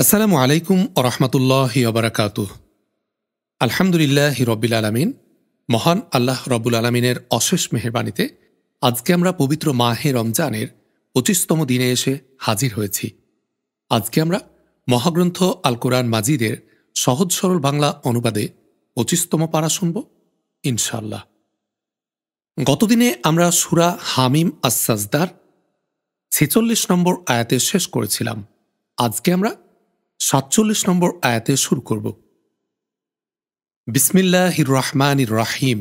আসসালামু আলাইকুম ওরহমতুল্লাহ অবরাকাত আলহামদুলিল্লাহ হিরবুল আলমিন মহান আল্লাহ রব্বুল আলমিনের অশেষ মেহরবানিতে আজকে আমরা পবিত্র মাহে রমজানের পঁচিশতম দিনে এসে হাজির হয়েছি আজকে আমরা মহাগ্রন্থ আল কোরআন মাজিদের সহজ সরল বাংলা অনুবাদে পঁচিশতম পারা শুনব ইনশাল্লাহ গতদিনে আমরা সুরা হামিম আসাজদার ছেচল্লিশ নম্বর আয়াতে শেষ করেছিলাম আজকে আমরা সাতচল্লিশ নম্বর আয়াতে শুরু করব বিসমিল্লাহ রহমান রাহিম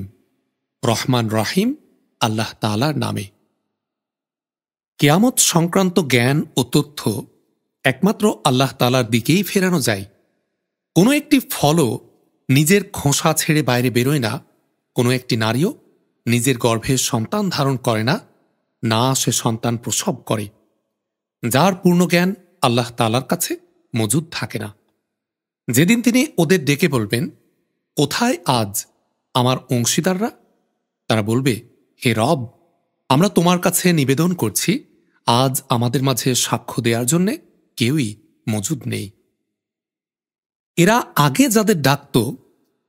রহমান রাহিম আল্লাহ তালার নামে কেয়ামত সংক্রান্ত জ্ঞান ও তথ্য একমাত্র আল্লাহ তালার দিকেই ফেরানো যায় কোনো একটি ফলও নিজের খোঁসা ছেড়ে বাইরে বেরোয় না কোনো একটি নারীও নিজের গর্ভে সন্তান ধারণ করে না না সে সন্তান প্রসব করে যার পূর্ণ জ্ঞান আল্লাহ তালার কাছে মজুদ থাকে না যেদিন তিনি ওদের ডেকে বলবেন কোথায় আজ আমার অংশীদাররা তারা বলবে হে রব আমরা তোমার কাছে নিবেদন করছি আজ আমাদের মাঝে সাক্ষ্য দেওয়ার জন্যে কেউই মজুদ নেই এরা আগে যাদের ডাকত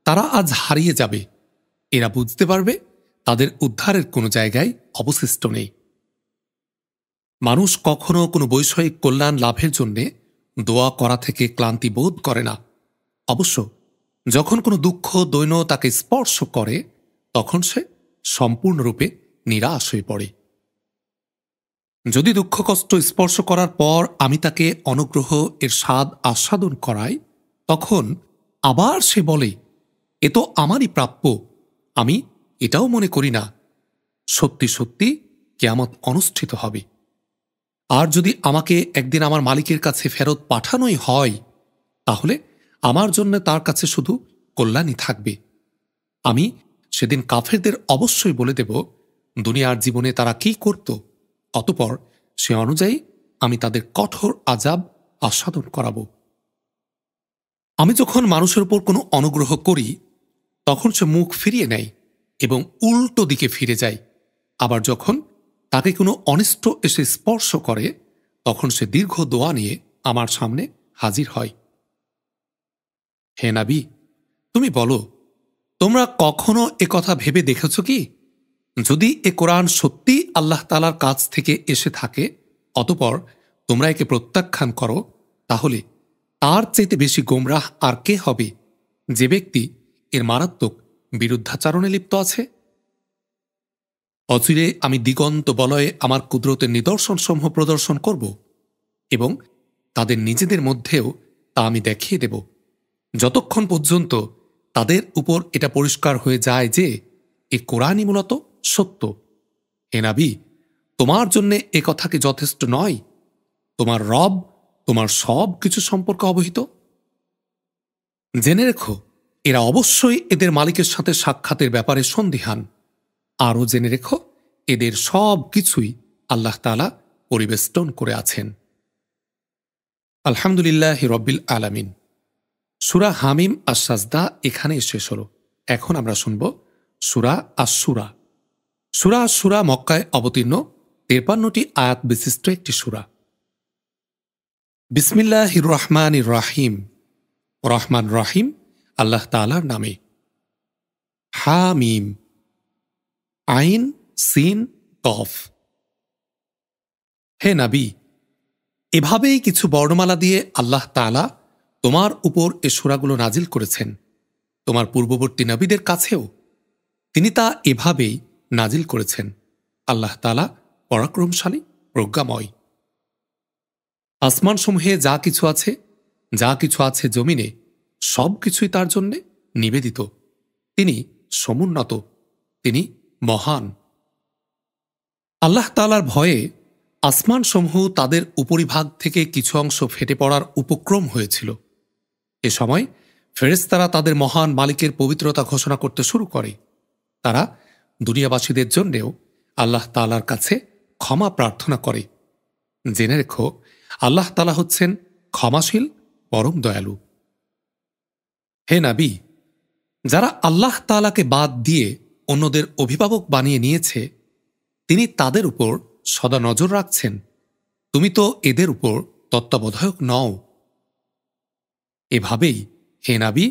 তারা আজ হারিয়ে যাবে এরা বুঝতে পারবে তাদের উদ্ধারের কোনো জায়গায় অবশিষ্ট নেই মানুষ কখনো কোনো বৈষয়িক কল্যাণ লাভের জন্যে দোয়া করা থেকে ক্লান্তি বোধ করে না অবশ্য যখন কোনো দুঃখ দৈন্য তাকে স্পর্শ করে তখন সে সম্পূর্ণরূপে নিরাশ হয়ে পড়ে যদি দুঃখ কষ্ট স্পর্শ করার পর আমি তাকে অনুগ্রহ এর স্বাদ আস্বাদন করাই তখন আবার সে বলে এ তো আমারই প্রাপ্য আমি এটাও মনে করি না সত্যি সত্যি কেয়ামত অনুষ্ঠিত হবে আর যদি আমাকে একদিন আমার মালিকের কাছে ফেরত পাঠানোই হয় তাহলে আমার জন্য তার কাছে শুধু কল্যাণই থাকবে আমি সেদিন কাফেরদের অবশ্যই বলে দেব দুনিয়ার জীবনে তারা কি করত অতপর সে অনুযায়ী আমি তাদের কঠোর আজাব আস্বাদন করাব আমি যখন মানুষের উপর কোনো অনুগ্রহ করি তখন সে মুখ ফিরিয়ে নেয় এবং উল্টো দিকে ফিরে যায় আবার যখন তাকে কোনো অনিষ্ট এসে স্পর্শ করে তখন সে দীর্ঘ দোয়া নিয়ে আমার সামনে হাজির হয় হে নাবি তুমি বলো তোমরা কখনো এ কথা ভেবে দেখেছ কি যদি এ কোরআন সত্যি আল্লাহ তালার কাছ থেকে এসে থাকে অতপর তোমরা একে প্রত্যাখ্যান করো তাহলে তার চাইতে বেশি গোমরাহ আর কে হবে যে ব্যক্তি এর মারাত্মক বিরুদ্ধাচারণে লিপ্ত আছে অচিরে আমি দিগন্ত বলয়ে আমার কুদরতের নিদর্শনসমূহ প্রদর্শন করব এবং তাদের নিজেদের মধ্যেও তা আমি দেখিয়ে দেব যতক্ষণ পর্যন্ত তাদের উপর এটা পরিষ্কার হয়ে যায় যে এ কোরআনই মূলত সত্য হেনাবি তোমার জন্যে এ কথাকে যথেষ্ট নয় তোমার রব তোমার সব কিছু সম্পর্কে অবহিত জেনে রেখো এরা অবশ্যই এদের মালিকের সাথে সাক্ষাতের ব্যাপারে সন্দিহান আরও জেনে রেখো এদের সব কিছুই আল্লাহ তালা পরিবেষ্টন করে আছেন আলহামদুলিল্লাহ হিরব্বিল আলামিন সুরা হামিম আশাজদা এখানেই শেষ হল এখন আমরা শুনব সুরা আসুরা সুরা আশুরা মক্কায় অবতীর্ণ তেপান্নটি আয়াত বিশিষ্ট একটি সুরা বিসমিল্লাহ রহমান রাহিম রহমান রাহিম আল্লাহ তালার নামে হামিম আইন সিন কফ হে নাবি এভাবেই কিছু বর্ণমালা দিয়ে আল্লাহ তালা তোমার উপর এ সুরাগুলো নাজিল করেছেন তোমার পূর্ববর্তী নবীদের কাছেও তিনি তা এভাবেই নাজিল করেছেন আল্লাহ তালা পরাক্রমশালী প্রজ্ঞাময় আসমানসমূহে যা কিছু আছে যা কিছু আছে জমিনে সব কিছুই তার জন্যে নিবেদিত তিনি সমুন্নত তিনি মহান আল্লাহ তালার ভয়ে আসমানসমূহ তাদের উপরিভাগ থেকে কিছু অংশ ফেটে পড়ার উপক্রম হয়েছিল এ সময় ফেরেস্তারা তাদের মহান মালিকের পবিত্রতা ঘোষণা করতে শুরু করে তারা দুনিয়াবাসীদের জন্যেও আল্লাহ তালার কাছে ক্ষমা প্রার্থনা করে জেনে রেখো আল্লাহ তালা হচ্ছেন ক্ষমাশীল পরম দয়ালু হে নাবি যারা আল্লাহ তালাকে বাদ দিয়ে অন্যদের অভিভাবক বানিয়ে নিয়েছে তিনি তাদের উপর সদা নজর রাখছেন তুমি তো এদের উপর তত্ত্বাবধায়ক নও এভাবেই হে নাবি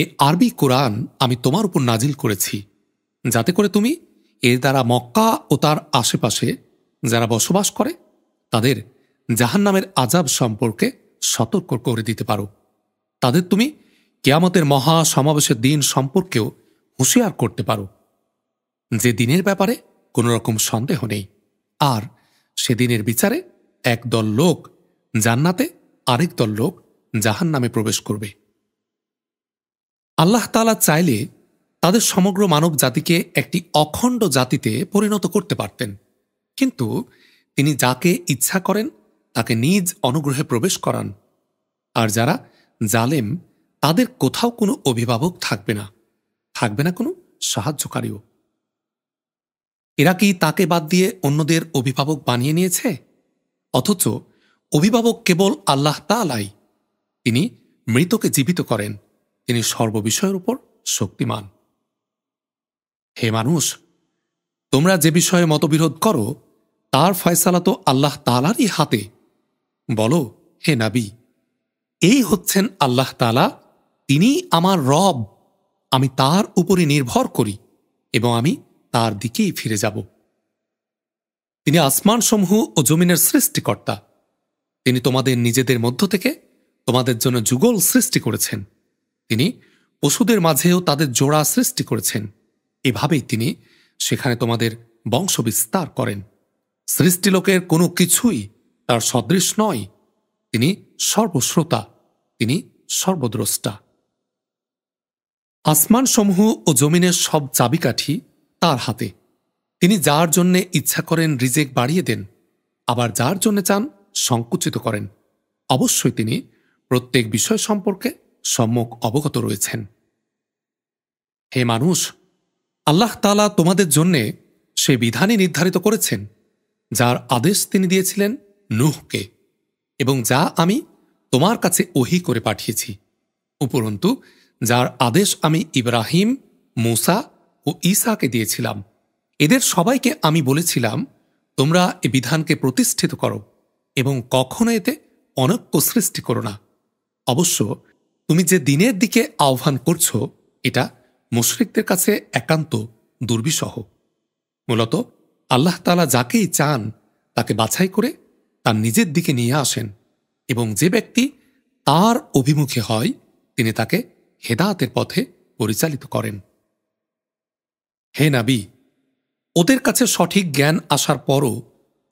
এ আরবি কোরআন আমি তোমার উপর নাজিল করেছি যাতে করে তুমি এর দ্বারা মক্কা ও তার আশেপাশে যারা বসবাস করে তাদের জাহান নামের আজাব সম্পর্কে সতর্ক করে দিতে পারো তাদের তুমি কেয়ামতের মহা সমাবেশের দিন সম্পর্কেও হুঁশিয়ার করতে পারো যে দিনের ব্যাপারে কোনো রকম সন্দেহ নেই আর সেদিনের বিচারে একদল লোক জান্নাতে আরেক দল লোক জাহান নামে প্রবেশ করবে আল্লাহ তালা চাইলে তাদের সমগ্র মানব জাতিকে একটি অখণ্ড জাতিতে পরিণত করতে পারতেন কিন্তু তিনি যাকে ইচ্ছা করেন তাকে নিজ অনুগ্রহে প্রবেশ করান আর যারা জালেম তাদের কোথাও কোনো অভিভাবক থাকবে না থাকবে না কোনো সাহায্যকারীও এরা কি তাকে বাদ দিয়ে অন্যদের অভিভাবক বানিয়ে নিয়েছে অথচ অভিভাবক কেবল আল্লাহ তালাই তিনি মৃতকে জীবিত করেন তিনি সর্ববিষয়ের উপর শক্তিমান হে মানুষ তোমরা যে বিষয়ে মতবিরোধ করো তার ফয়সালা তো আল্লাহ তালারই হাতে বলো হে নাবি এই হচ্ছেন আল্লাহ তালা তিনি আমার রব আমি তার উপরে নির্ভর করি এবং আমি তার দিকেই ফিরে যাব তিনি আসমানসমূহ ও জমিনের সৃষ্টিকর্তা তিনি তোমাদের নিজেদের মধ্য থেকে তোমাদের জন্য যুগল সৃষ্টি করেছেন তিনি পশুদের মাঝেও তাদের জোড়া সৃষ্টি করেছেন এভাবেই তিনি সেখানে তোমাদের বংশ বিস্তার করেন সৃষ্টিলোকের কোনো কিছুই তার সদৃশ নয় তিনি সর্বশ্রোতা তিনি সর্বদ্রষ্টা আসমানসমূহ ও জমিনের সব চাবিকাঠি তার হাতে তিনি যার জন্যে ইচ্ছা করেন রিজেক বাড়িয়ে দেন আবার যার জন্যে চান সংকুচিত করেন অবশ্যই তিনি প্রত্যেক বিষয় সম্পর্কে সম্মুখ অবগত রয়েছেন হে মানুষ আল্লাহ তালা তোমাদের জন্যে সে বিধানই নির্ধারিত করেছেন যার আদেশ তিনি দিয়েছিলেন নুহকে এবং যা আমি তোমার কাছে ওহি করে পাঠিয়েছি উপরন্তু যার আদেশ আমি ইব্রাহিম মুসা ও ঈসাকে দিয়েছিলাম এদের সবাইকে আমি বলেছিলাম তোমরা এ বিধানকে প্রতিষ্ঠিত করো এবং কখনো এতে অনক্য সৃষ্টি করো না অবশ্য তুমি যে দিনের দিকে আহ্বান করছ এটা মুশরিকদের কাছে একান্ত দুর্বিষহ মূলত আল্লাহ তালা যাকেই চান তাকে বাছাই করে তার নিজের দিকে নিয়ে আসেন এবং যে ব্যক্তি তার অভিমুখী হয় তিনি তাকে হেদায়তের পথে পরিচালিত করেন হে নাবি ওদের কাছে সঠিক জ্ঞান আসার পরও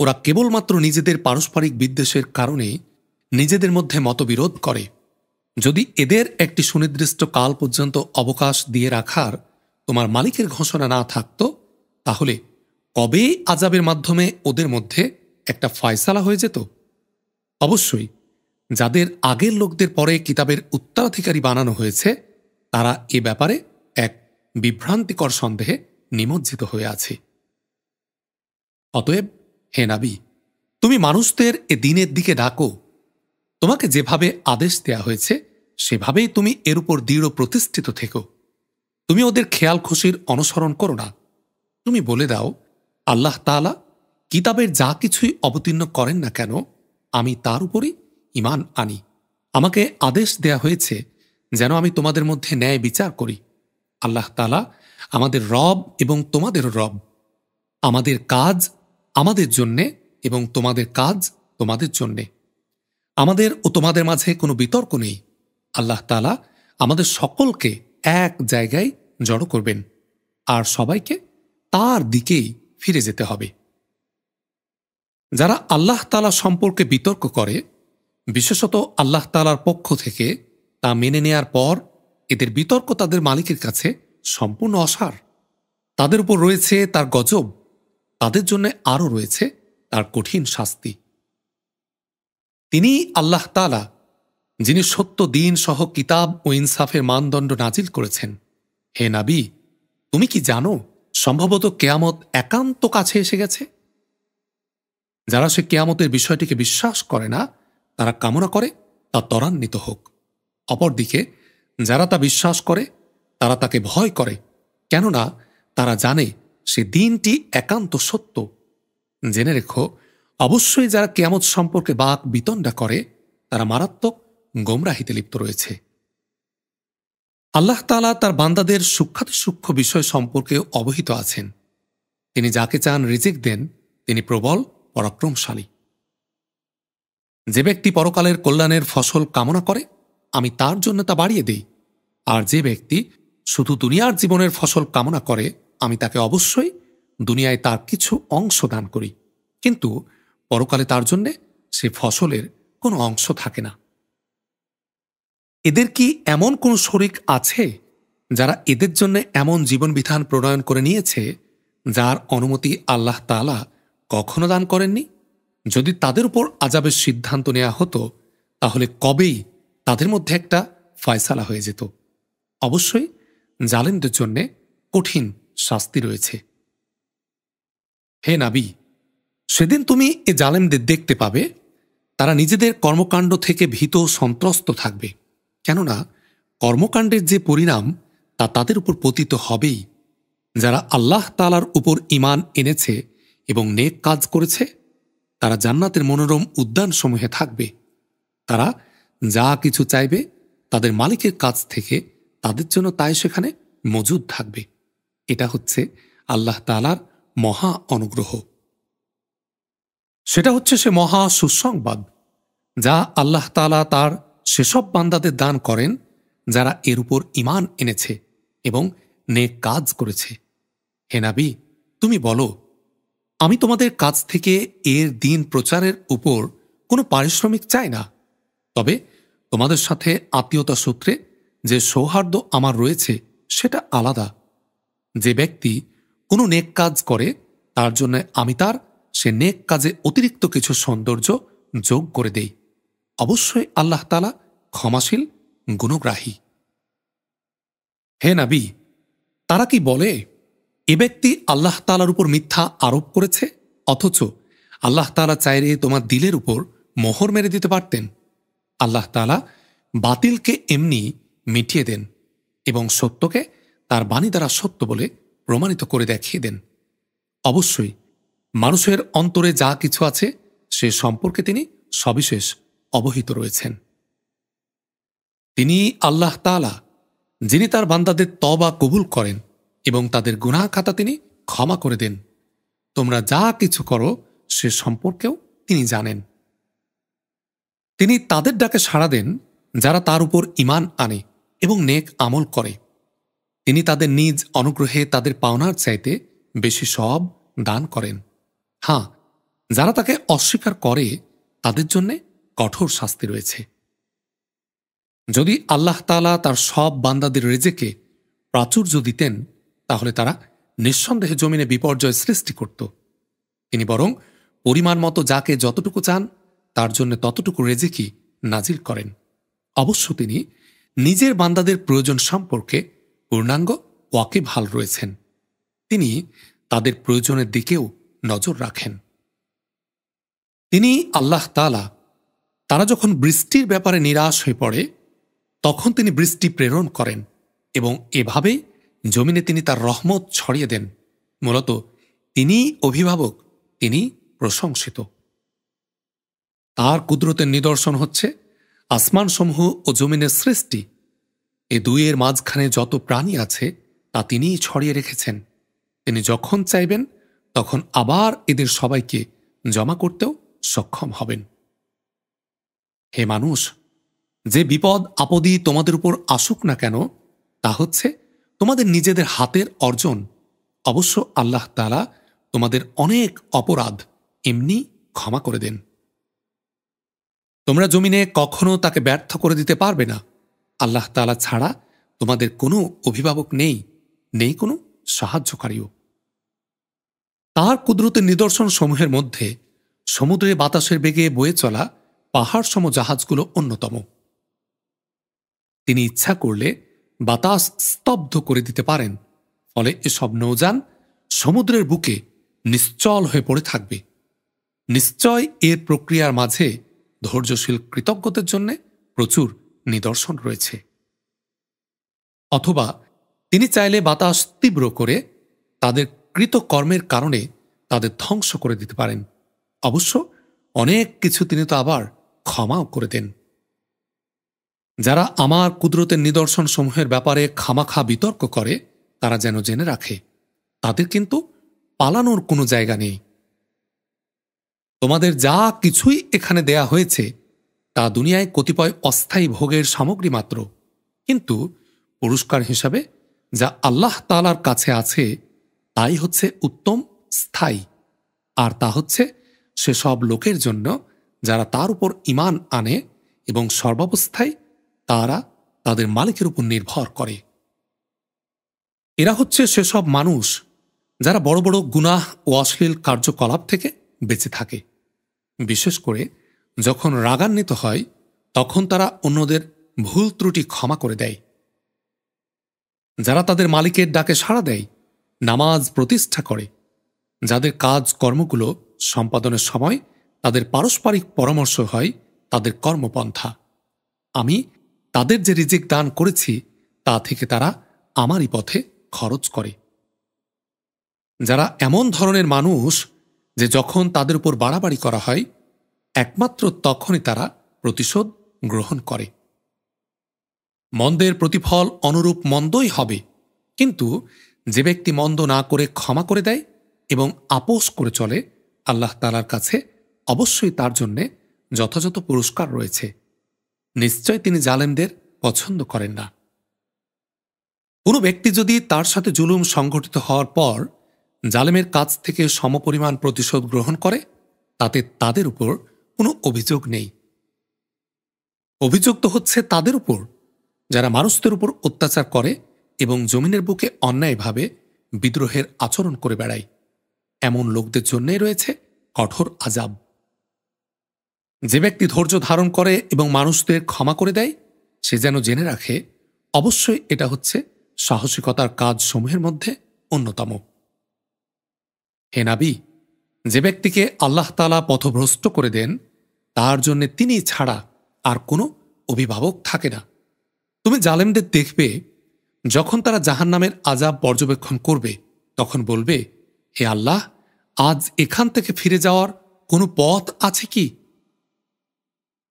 ওরা কেবলমাত্র নিজেদের পারস্পরিক বিদ্বেষের কারণে নিজেদের মধ্যে মতবিরোধ করে যদি এদের একটি সুনির্দিষ্ট কাল পর্যন্ত অবকাশ দিয়ে রাখার তোমার মালিকের ঘোষণা না থাকত তাহলে কবে আজাবের মাধ্যমে ওদের মধ্যে একটা ফয়সালা হয়ে যেত অবশ্যই যাদের আগের লোকদের পরে কিতাবের উত্তরাধিকারী বানানো হয়েছে তারা এ ব্যাপারে এক বিভ্রান্তিকর সন্দেহে নিমজ্জিত হয়ে আছে অতএব হে নাবি তুমি মানুষদের এ দিনের দিকে ডাকো তোমাকে যেভাবে আদেশ দেয়া হয়েছে সেভাবেই তুমি এর উপর দৃঢ় প্রতিষ্ঠিত থেকো তুমি ওদের খেয়াল খুশির অনুসরণ করো না তুমি বলে দাও আল্লাহ তালা কিতাবের যা কিছুই অবতীর্ণ করেন না কেন আমি তার উপরই ইমান আনি আমাকে আদেশ দেয়া হয়েছে যেন আমি তোমাদের মধ্যে ন্যায় বিচার করি আল্লাহ আল্লাহতালা আমাদের রব এবং তোমাদেরও রব আমাদের কাজ আমাদের জন্যে এবং তোমাদের কাজ তোমাদের জন্যে আমাদের ও তোমাদের মাঝে কোনো বিতর্ক নেই আল্লাহ তালা আমাদের সকলকে এক জায়গায় জড়ো করবেন আর সবাইকে তার দিকেই ফিরে যেতে হবে যারা আল্লাহ তালা সম্পর্কে বিতর্ক করে বিশেষত আল্লাহ তালার পক্ষ থেকে তা মেনে নেয়ার পর এদের বিতর্ক তাদের মালিকের কাছে সম্পূর্ণ অসার তাদের উপর রয়েছে তার গজব তাদের জন্য আরও রয়েছে তার কঠিন শাস্তি তিনি আল্লাহ তালা যিনি সত্য দিন সহ কিতাব ও ইনসাফের মানদণ্ড নাজিল করেছেন হে নাবি তুমি কি জানো সম্ভবত কেয়ামত একান্ত কাছে এসে গেছে যারা সে কেয়ামতের বিষয়টিকে বিশ্বাস করে না তারা কামনা করে তা ত্বরান্বিত হোক অপরদিকে যারা তা বিশ্বাস করে তারা তাকে ভয় করে কেননা তারা জানে সে দিনটি একান্ত সত্য জেনে রেখো অবশ্যই যারা কেয়ামত সম্পর্কে বাক বিতণ্ডা করে তারা মারাত্মক গোমরাহিতে লিপ্ত রয়েছে আল্লাহ তালা তার বান্দাদের সূক্ষাতি সূক্ষ্ম বিষয় সম্পর্কে অবহিত আছেন তিনি যাকে চান রিজিক দেন তিনি প্রবল পরাক্রমশালী যে ব্যক্তি পরকালের কল্যাণের ফসল কামনা করে আমি তার জন্য তা বাড়িয়ে দেই আর যে ব্যক্তি শুধু দুনিয়ার জীবনের ফসল কামনা করে আমি তাকে অবশ্যই দুনিয়ায় তার কিছু অংশ দান করি কিন্তু পরকালে তার জন্যে সে ফসলের কোনো অংশ থাকে না এদের কি এমন কোন শরিক আছে যারা এদের জন্য এমন জীবনবিধান প্রণয়ন করে নিয়েছে যার অনুমতি আল্লাহ তালা কখনো দান করেননি যদি তাদের উপর আজাবের সিদ্ধান্ত নেওয়া হতো তাহলে কবেই তাদের মধ্যে একটা ফয়সালা হয়ে যেত অবশ্যই জালেমদের জন্যে কঠিন শাস্তি রয়েছে হে নাবি সেদিন তুমি এ জালেমদের দেখতে পাবে তারা নিজেদের কর্মকাণ্ড থেকে ভীত সন্ত্রস্ত থাকবে কেননা কর্মকাণ্ডের যে পরিণাম তা তাদের উপর পতিত হবেই যারা আল্লাহ তালার উপর ইমান এনেছে এবং নেক কাজ করেছে তারা জান্নাতের মনোরম উদ্যানসমূহে থাকবে তারা যা কিছু চাইবে তাদের মালিকের কাছ থেকে তাদের জন্য তাই সেখানে মজুদ থাকবে এটা হচ্ছে আল্লাহ তালার মহা অনুগ্রহ সেটা হচ্ছে সে মহা সুসংবাদ যা আল্লাহ তালা তার সেসব বান্দাদের দান করেন যারা এর উপর ইমান এনেছে এবং নে কাজ করেছে হেনাবি তুমি বলো আমি তোমাদের কাছ থেকে এর দিন প্রচারের উপর কোনো পারিশ্রমিক চাই না তবে তোমাদের সাথে আত্মীয়তা সূত্রে যে সৌহার্দ্য আমার রয়েছে সেটা আলাদা যে ব্যক্তি কোনো নেক কাজ করে তার জন্য আমি তার সে নেক কাজে অতিরিক্ত কিছু সৌন্দর্য যোগ করে দেই অবশ্যই আল্লাহ তালা ক্ষমাশীল গুণগ্রাহী হে নাবি তারা কি বলে এ ব্যক্তি আল্লাহ তালার উপর মিথ্যা আরোপ করেছে অথচ আল্লাহ তালা চাইরে তোমার দিলের উপর মোহর মেরে দিতে পারতেন আল্লাহ তালা বাতিলকে এমনি মিটিয়ে দেন এবং সত্যকে তার বাণী দ্বারা সত্য বলে প্রমাণিত করে দেখিয়ে দেন অবশ্যই মানুষের অন্তরে যা কিছু আছে সে সম্পর্কে তিনি সবিশেষ অবহিত রয়েছেন তিনি আল্লাহ তালা যিনি তার বান্দাদের তবা কবুল করেন এবং তাদের গুণা খাতা তিনি ক্ষমা করে দেন তোমরা যা কিছু করো সে সম্পর্কেও তিনি জানেন তিনি তাদের ডাকে সাড়া দেন যারা তার উপর ইমান আনে এবং নেক আমল করে তিনি তাদের নিজ অনুগ্রহে তাদের পাওনার চাইতে বেশি সব দান করেন হ্যাঁ যারা তাকে অস্বীকার করে তাদের জন্য কঠোর শাস্তি রয়েছে যদি আল্লাহ তালা তার সব বান্দাদের রেজেকে প্রাচুর্য দিতেন তাহলে তারা নিঃসন্দেহে জমিনে বিপর্যয় সৃষ্টি করত তিনি বরং পরিমাণ মতো যাকে যতটুকু চান তার জন্য ততটুকু রেজেকি নাজিল করেন অবশ্য তিনি নিজের বান্দাদের প্রয়োজন সম্পর্কে পূর্ণাঙ্গ ওয়াকে ভাল রয়েছেন তিনি তাদের প্রয়োজনের দিকেও নজর রাখেন তিনি আল্লাহ তালা তারা যখন বৃষ্টির ব্যাপারে নিরাশ হয়ে পড়ে তখন তিনি বৃষ্টি প্রেরণ করেন এবং এভাবে জমিনে তিনি তার রহমত ছড়িয়ে দেন মূলত তিনি অভিভাবক তিনি প্রশংসিত তার কুদরতের নিদর্শন হচ্ছে আসমানসমূহ ও জমিনের সৃষ্টি এ দুইয়ের মাঝখানে যত প্রাণী আছে তা তিনিই ছড়িয়ে রেখেছেন তিনি যখন চাইবেন তখন আবার এদের সবাইকে জমা করতেও সক্ষম হবেন হে মানুষ যে বিপদ আপদি তোমাদের উপর আসুক না কেন তা হচ্ছে তোমাদের নিজেদের হাতের অর্জন অবশ্য আল্লাহ তালা তোমাদের অনেক অপরাধ এমনি ক্ষমা করে দেন তোমরা জমিনে কখনো তাকে ব্যর্থ করে দিতে পারবে না আল্লাহ তালা ছাড়া তোমাদের কোনো অভিভাবক নেই নেই কোনো সাহায্যকারীও তার কুদরতের নিদর্শন সমূহের মধ্যে সমুদ্রে বাতাসের বেগে বয়ে চলা পাহাড় সম জাহাজগুলো অন্যতম তিনি ইচ্ছা করলে বাতাস স্তব্ধ করে দিতে পারেন ফলে এসব নৌজান সমুদ্রের বুকে নিশ্চল হয়ে পড়ে থাকবে নিশ্চয় এর প্রক্রিয়ার মাঝে ধৈর্যশীল কৃতজ্ঞদের জন্য প্রচুর নিদর্শন রয়েছে অথবা তিনি চাইলে বাতাস তীব্র করে তাদের কৃতকর্মের কারণে তাদের ধ্বংস করে দিতে পারেন অবশ্য অনেক কিছু তিনি তো আবার ক্ষমাও করে দেন যারা আমার কুদরতের নিদর্শন সমূহের ব্যাপারে খামাখা বিতর্ক করে তারা যেন জেনে রাখে তাদের কিন্তু পালানোর কোনো জায়গা নেই তোমাদের যা কিছুই এখানে দেয়া হয়েছে তা দুনিয়ায় কতিপয় অস্থায়ী ভোগের সামগ্রী মাত্র কিন্তু পুরস্কার হিসাবে যা আল্লাহ তালার কাছে আছে তাই হচ্ছে উত্তম স্থায়ী আর তা হচ্ছে সেসব লোকের জন্য যারা তার উপর ইমান আনে এবং সর্বাবস্থায় তারা তাদের মালিকের উপর নির্ভর করে এরা হচ্ছে সেসব মানুষ যারা বড় বড় গুনাহ ও অশ্লীল কার্যকলাপ থেকে বেঁচে থাকে বিশেষ করে যখন রাগান্বিত হয় তখন তারা অন্যদের ভুল ত্রুটি ক্ষমা করে দেয় যারা তাদের মালিকের ডাকে সাড়া দেয় নামাজ প্রতিষ্ঠা করে যাদের কাজ কর্মগুলো সম্পাদনের সময় তাদের পারস্পরিক পরামর্শ হয় তাদের কর্মপন্থা আমি তাদের যে রিজিক দান করেছি তা থেকে তারা আমারই পথে খরচ করে যারা এমন ধরনের মানুষ যে যখন তাদের উপর বাড়াবাড়ি করা হয় একমাত্র তখনই তারা প্রতিশোধ গ্রহণ করে মন্দের প্রতিফল অনুরূপ মন্দই হবে কিন্তু যে ব্যক্তি মন্দ না করে ক্ষমা করে দেয় এবং আপোষ করে চলে আল্লাহ তালার কাছে অবশ্যই তার জন্যে যথাযথ পুরস্কার রয়েছে নিশ্চয় তিনি জালেমদের পছন্দ করেন না কোনো ব্যক্তি যদি তার সাথে জুলুম সংঘটিত হওয়ার পর জালেমের কাছ থেকে সমপরিমাণ প্রতিশোধ গ্রহণ করে তাতে তাদের উপর কোনো অভিযোগ নেই অভিযোগ তো হচ্ছে তাদের উপর যারা মানুষদের উপর অত্যাচার করে এবং জমিনের বুকে অন্যায়ভাবে বিদ্রোহের আচরণ করে বেড়ায় এমন লোকদের জন্যই রয়েছে কঠোর আজাব যে ব্যক্তি ধৈর্য ধারণ করে এবং মানুষদের ক্ষমা করে দেয় সে যেন জেনে রাখে অবশ্যই এটা হচ্ছে সাহসিকতার কাজ সমূহের মধ্যে অন্যতম হে নাবি যে ব্যক্তিকে আল্লাহ তালা পথভ্রষ্ট করে দেন তার জন্য তিনি ছাড়া আর কোনো অভিভাবক থাকে না তুমি জালেমদের দেখবে যখন তারা জাহান নামের আজাব পর্যবেক্ষণ করবে তখন বলবে হে আল্লাহ আজ এখান থেকে ফিরে যাওয়ার কোনো পথ আছে কি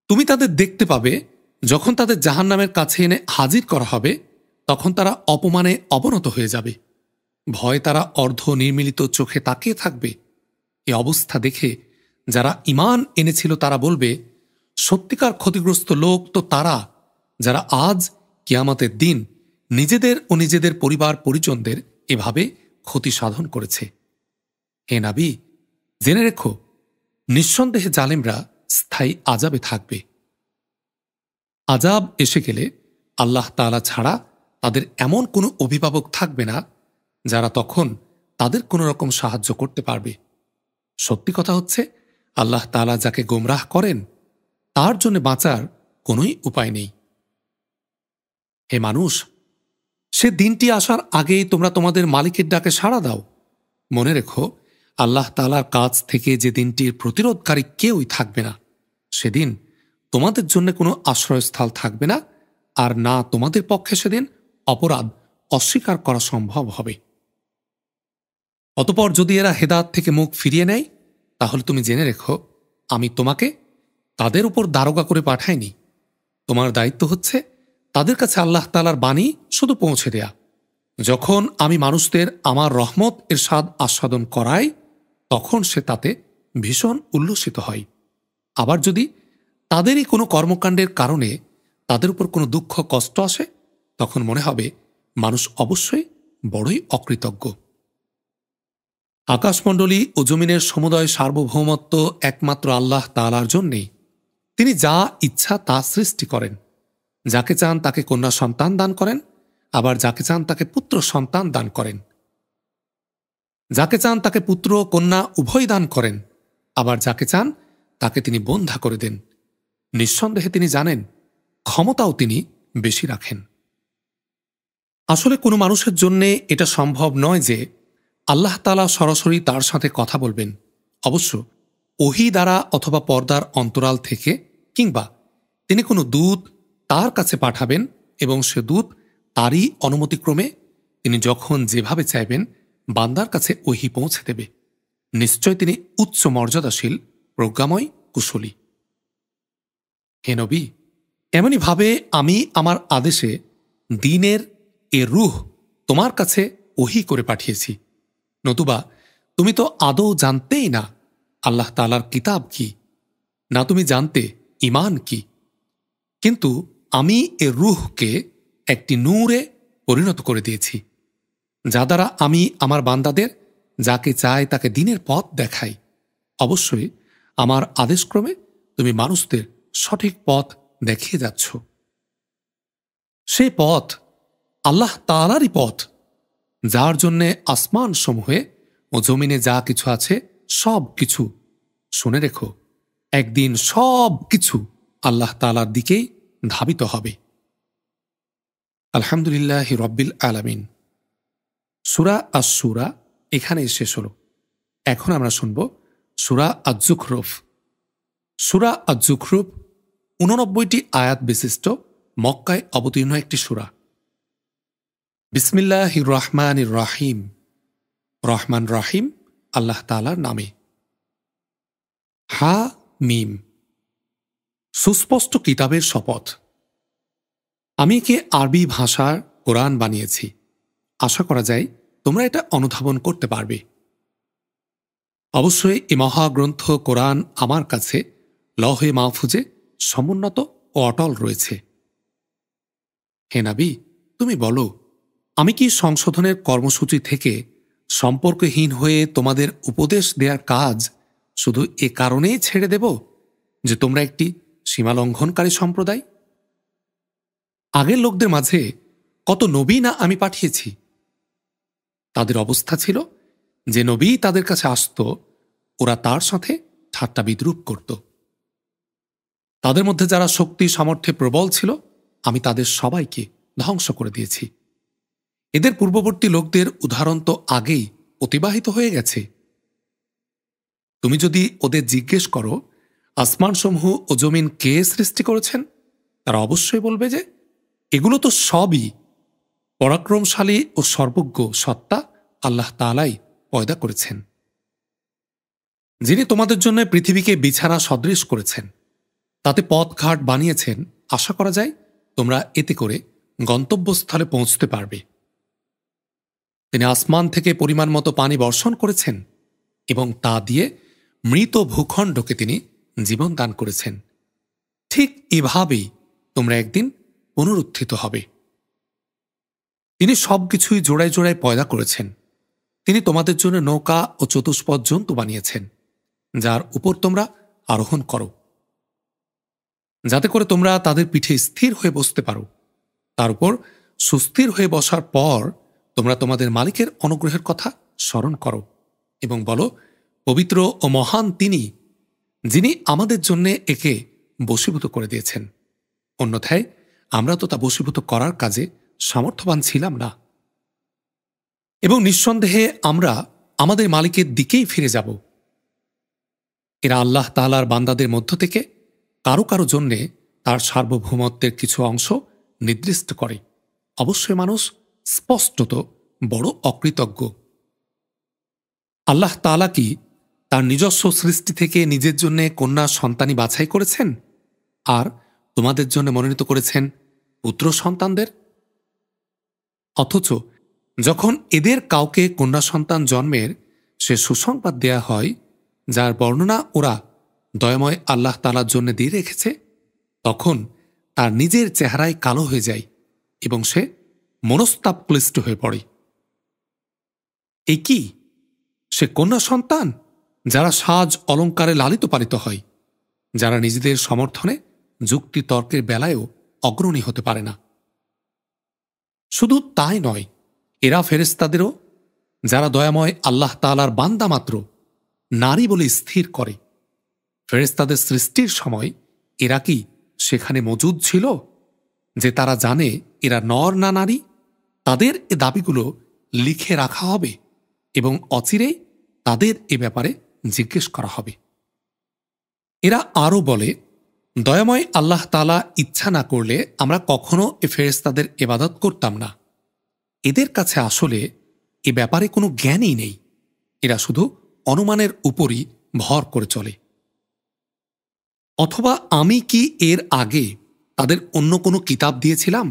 তুমি তাদের দেখতে পাবে যখন তাদের জাহান নামের কাছে এনে হাজির করা হবে তখন তারা অপমানে অবনত হয়ে যাবে ভয় তারা অর্ধ নির্মিলিত চোখে তাকিয়ে থাকবে এ অবস্থা দেখে যারা ইমান এনেছিল তারা বলবে সত্যিকার ক্ষতিগ্রস্ত লোক তো তারা যারা আজ কিয়ামতের দিন নিজেদের ও নিজেদের পরিবার পরিজনদের এভাবে ক্ষতি সাধন করেছে হে নাবি জেনে রেখো নিঃসন্দেহে জালেমরা স্থায়ী আজাবে থাকবে আজাব এসে গেলে আল্লাহ তালা ছাড়া তাদের এমন কোনো অভিভাবক থাকবে না যারা তখন তাদের কোনো রকম সাহায্য করতে পারবে সত্যি কথা হচ্ছে আল্লাহ তালা যাকে গোমরাহ করেন তার জন্য বাঁচার কোনোই উপায় নেই হে মানুষ সে দিনটি আসার আগেই তোমরা তোমাদের মালিকের ডাকে সাড়া দাও মনে রেখো আল্লাহ তালার কাছ থেকে যে দিনটির প্রতিরোধকারী কেউই থাকবে না সেদিন তোমাদের জন্য কোনো আশ্রয়স্থল থাকবে না আর না তোমাদের পক্ষে সেদিন অপরাধ অস্বীকার করা সম্ভব হবে অতপর যদি এরা হেদাত থেকে মুখ ফিরিয়ে নেয় তাহলে তুমি জেনে রেখো আমি তোমাকে তাদের উপর দারোগা করে পাঠাইনি তোমার দায়িত্ব হচ্ছে তাদের কাছে আল্লাহ তালার বাণী শুধু পৌঁছে দেয়া যখন আমি মানুষদের আমার রহমত এর স্বাদ আস্বাদন করাই তখন সে তাতে ভীষণ উল্লসিত হয় আবার যদি তাদেরই কোনো কর্মকাণ্ডের কারণে তাদের উপর কোনো দুঃখ কষ্ট আসে তখন মনে হবে মানুষ অবশ্যই বড়ই অকৃতজ্ঞ আকাশমণ্ডলী ও জমিনের সমুদয় সার্বভৌমত্ব একমাত্র আল্লাহ তালার জন্যেই তিনি যা ইচ্ছা তা সৃষ্টি করেন যাকে চান তাকে কন্যা সন্তান দান করেন আবার যাকে চান তাকে পুত্র সন্তান দান করেন যাকে চান তাকে পুত্র কন্যা উভয় দান করেন আবার যাকে চান তাকে তিনি বন্ধা করে দেন নিঃসন্দেহে তিনি জানেন ক্ষমতাও তিনি বেশি রাখেন আসলে কোনো মানুষের জন্যে এটা সম্ভব নয় যে আল্লাহ তালা সরাসরি তার সাথে কথা বলবেন অবশ্য ওহি দ্বারা অথবা পর্দার অন্তরাল থেকে কিংবা তিনি কোনো দূত তার কাছে পাঠাবেন এবং সে দূত তারই অনুমতিক্রমে তিনি যখন যেভাবে চাইবেন বান্দার কাছে ওহি পৌঁছে দেবে নিশ্চয় তিনি উচ্চ মর্যাদাশীল প্রজ্ঞাময় কুশলী হে নবী এমনইভাবে আমি আমার আদেশে দিনের এ রুহ তোমার কাছে ওহি করে পাঠিয়েছি নতুবা তুমি তো আদৌ জানতেই না আল্লাহ তালার কিতাব কি না তুমি জানতে ইমান কি কিন্তু আমি এ রুহকে একটি নূরে পরিণত করে দিয়েছি যা দ্বারা আমি আমার বান্দাদের যাকে চায় তাকে দিনের পথ দেখাই অবশ্যই আমার আদেশক্রমে তুমি মানুষদের সঠিক পথ দেখিয়ে যাচ্ছ সে পথ আল্লাহ তালারই পথ যার জন্যে আসমান সমূহে ও জমিনে যা কিছু আছে সব কিছু শুনে রেখো একদিন সব কিছু আল্লাহ তালার দিকেই ধাবিত হবে আলহামদুলিল্লাহ রব্বিল আলামিন সুরা আর সুরা এখানেই শেষ হল এখন আমরা শুনব সুরা আজ্জুখরফ সুরা আজ্জুখরুফ উননব্বইটি আয়াত বিশিষ্ট মক্কায় অবতীর্ণ একটি সুরা বিসমিল্লাহ রহমান রাহিম রহমান রাহিম আল্লাহ তালার নামে হা মিম সুস্পষ্ট কিতাবের শপথ আমি কে আরবি ভাষার কোরআন বানিয়েছি আশা করা যায় তোমরা এটা অনুধাবন করতে পারবে অবশ্যই এ মহাগ্রন্থ কোরআন আমার কাছে লহে মাহফুজে সমুন্নত ও অটল রয়েছে হেনাবি তুমি বলো আমি কি সংশোধনের কর্মসূচি থেকে সম্পর্কহীন হয়ে তোমাদের উপদেশ দেওয়ার কাজ শুধু এ কারণেই ছেড়ে দেব যে তোমরা একটি সীমালঙ্ঘনকারী সম্প্রদায় আগের লোকদের মাঝে কত নবী না আমি পাঠিয়েছি তাদের অবস্থা ছিল যে নবী তাদের কাছে আসত ওরা তার সাথে ঠাট্টা বিদ্রুপ করত তাদের মধ্যে যারা শক্তি সামর্থ্যে প্রবল ছিল আমি তাদের সবাইকে ধ্বংস করে দিয়েছি এদের পূর্ববর্তী লোকদের উদাহরণ তো আগেই অতিবাহিত হয়ে গেছে তুমি যদি ওদের জিজ্ঞেস করো আসমানসমূহ ও জমিন কে সৃষ্টি করেছেন তারা অবশ্যই বলবে যে এগুলো তো সবই পরাক্রমশালী ও সর্বজ্ঞ সত্তা আল্লাহ তালাই পয়দা করেছেন যিনি তোমাদের জন্য পৃথিবীকে বিছানা সদৃশ করেছেন তাতে পথঘাট বানিয়েছেন আশা করা যায় তোমরা এতে করে গন্তব্যস্থলে পৌঁছতে পারবে তিনি আসমান থেকে পরিমাণ মতো পানি বর্ষণ করেছেন এবং তা দিয়ে মৃত ভূখণ্ডকে তিনি জীবন দান করেছেন ঠিক এভাবেই তোমরা একদিন পুনরুত্থিত হবে তিনি সব কিছুই জোড়ায় জোড়ায় পয়দা করেছেন তিনি তোমাদের জন্য নৌকা ও চতুষ্পদ জন্তু বানিয়েছেন যার উপর তোমরা আরোহণ করো যাতে করে তোমরা তাদের পিঠে স্থির হয়ে বসতে পারো তার উপর সুস্থির হয়ে বসার পর তোমরা তোমাদের মালিকের অনুগ্রহের কথা স্মরণ করো এবং বলো পবিত্র ও মহান তিনি যিনি আমাদের জন্যে একে বশীভূত করে দিয়েছেন অন্যথায় আমরা তো তা বশীভূত করার কাজে সামর্থ্যবান ছিলাম না এবং নিঃসন্দেহে আমরা আমাদের মালিকের দিকেই ফিরে যাব এরা আল্লাহ তালার বান্দাদের মধ্য থেকে কারো কারো জন্যে তার সার্বভৌমত্বের কিছু অংশ নির্দিষ্ট করে অবশ্যই মানুষ স্পষ্টত বড় অকৃতজ্ঞ আল্লাহ তালা কি তার নিজস্ব সৃষ্টি থেকে নিজের জন্য কন্যা সন্তানই বাছাই করেছেন আর তোমাদের জন্য মনোনীত করেছেন পুত্র সন্তানদের অথচ যখন এদের কাউকে কন্যা সন্তান জন্মের সে সুসংবাদ দেয়া হয় যার বর্ণনা ওরা দয়ময় আল্লাহ তালার জন্য দিয়ে রেখেছে তখন তার নিজের চেহারায় কালো হয়ে যায় এবং সে মনস্তাপ্লিষ্ট হয়ে পড়ে এ কি সে কন্যা সন্তান যারা সাজ অলঙ্কারে লালিত পালিত হয় যারা নিজেদের সমর্থনে যুক্তি তর্কের বেলায়ও অগ্রণী হতে পারে না শুধু তাই নয় এরা ফেরেস্তাদেরও যারা দয়াময় আল্লাহ তালার বান্দা মাত্র নারী বলে স্থির করে ফেরেস্তাদের সৃষ্টির সময় এরা কি সেখানে মজুদ ছিল যে তারা জানে এরা নর না নারী তাদের এ দাবিগুলো লিখে রাখা হবে এবং অচিরেই তাদের এ ব্যাপারে জিজ্ঞেস করা হবে এরা আরও বলে দয়াময় আল্লাহ তালা ইচ্ছা না করলে আমরা কখনো এ ফেরেস্তাদের এবাদত করতাম না এদের কাছে আসলে এ ব্যাপারে কোনো জ্ঞানই নেই এরা শুধু অনুমানের উপরই ভর করে চলে অথবা আমি কি এর আগে তাদের অন্য কোনো কিতাব দিয়েছিলাম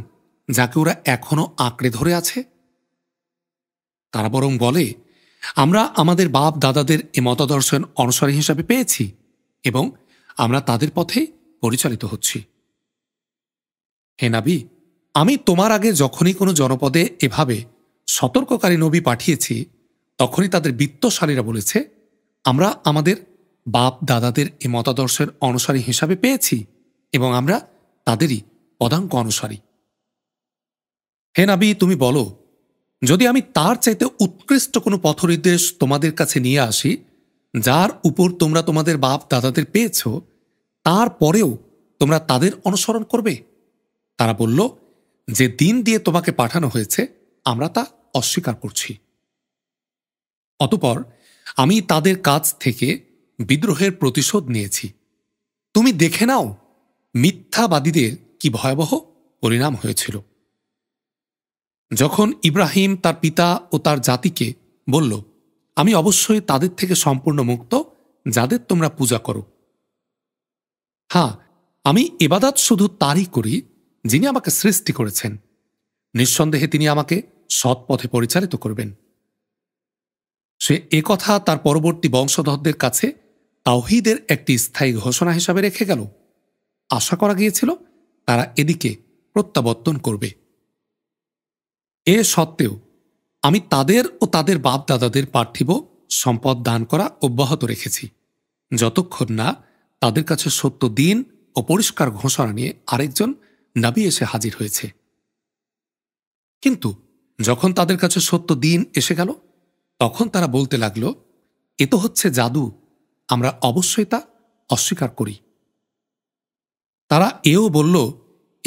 যাকে ওরা এখনও আঁকড়ে ধরে আছে তারা বরং বলে আমরা আমাদের বাপ দাদাদের এ মতাদর্শন অনুসারী হিসাবে পেয়েছি এবং আমরা তাদের পথে পরিচালিত হচ্ছি হে নাবি আমি তোমার আগে যখনই কোনো জনপদে এভাবে সতর্ককারী নবী পাঠিয়েছি তখনই তাদের বিত্তশালীরা বলেছে আমরা আমাদের বাপ দাদাদের এ মতাদর্শের অনুসারী হিসাবে পেয়েছি এবং আমরা তাদেরই পদাঙ্ক অনুসারী হে নাবি তুমি বলো যদি আমি তার চাইতে উৎকৃষ্ট কোনো পথনির্দেশ তোমাদের কাছে নিয়ে আসি যার উপর তোমরা তোমাদের বাপ দাদাদের পেয়েছ তারপরেও তোমরা তাদের অনুসরণ করবে তারা বলল যে দিন দিয়ে তোমাকে পাঠানো হয়েছে আমরা তা অস্বীকার করছি অতপর আমি তাদের কাছ থেকে বিদ্রোহের প্রতিশোধ নিয়েছি তুমি দেখে নাও মিথ্যাবাদীদের কি ভয়াবহ পরিণাম হয়েছিল যখন ইব্রাহিম তার পিতা ও তার জাতিকে বলল আমি অবশ্যই তাদের থেকে সম্পূর্ণ মুক্ত যাদের তোমরা পূজা করো হ্যাঁ আমি এবাদাত শুধু তারই করি যিনি আমাকে সৃষ্টি করেছেন নিঃসন্দেহে তিনি আমাকে সৎ পথে পরিচালিত করবেন সে একথা তার পরবর্তী বংশধরদের কাছে তাওহিদের একটি স্থায়ী ঘোষণা হিসাবে রেখে গেল আশা করা গিয়েছিল তারা এদিকে প্রত্যাবর্তন করবে এ সত্ত্বেও আমি তাদের ও তাদের বাপদাদাদের পার্থিব সম্পদ দান করা অব্যাহত রেখেছি যতক্ষণ না তাদের কাছে সত্য দিন ও পরিষ্কার ঘোষণা নিয়ে আরেকজন নাবি এসে হাজির হয়েছে কিন্তু যখন তাদের কাছে সত্য দিন এসে গেল তখন তারা বলতে লাগল এ তো হচ্ছে জাদু আমরা অবশ্যই তা অস্বীকার করি তারা এও বলল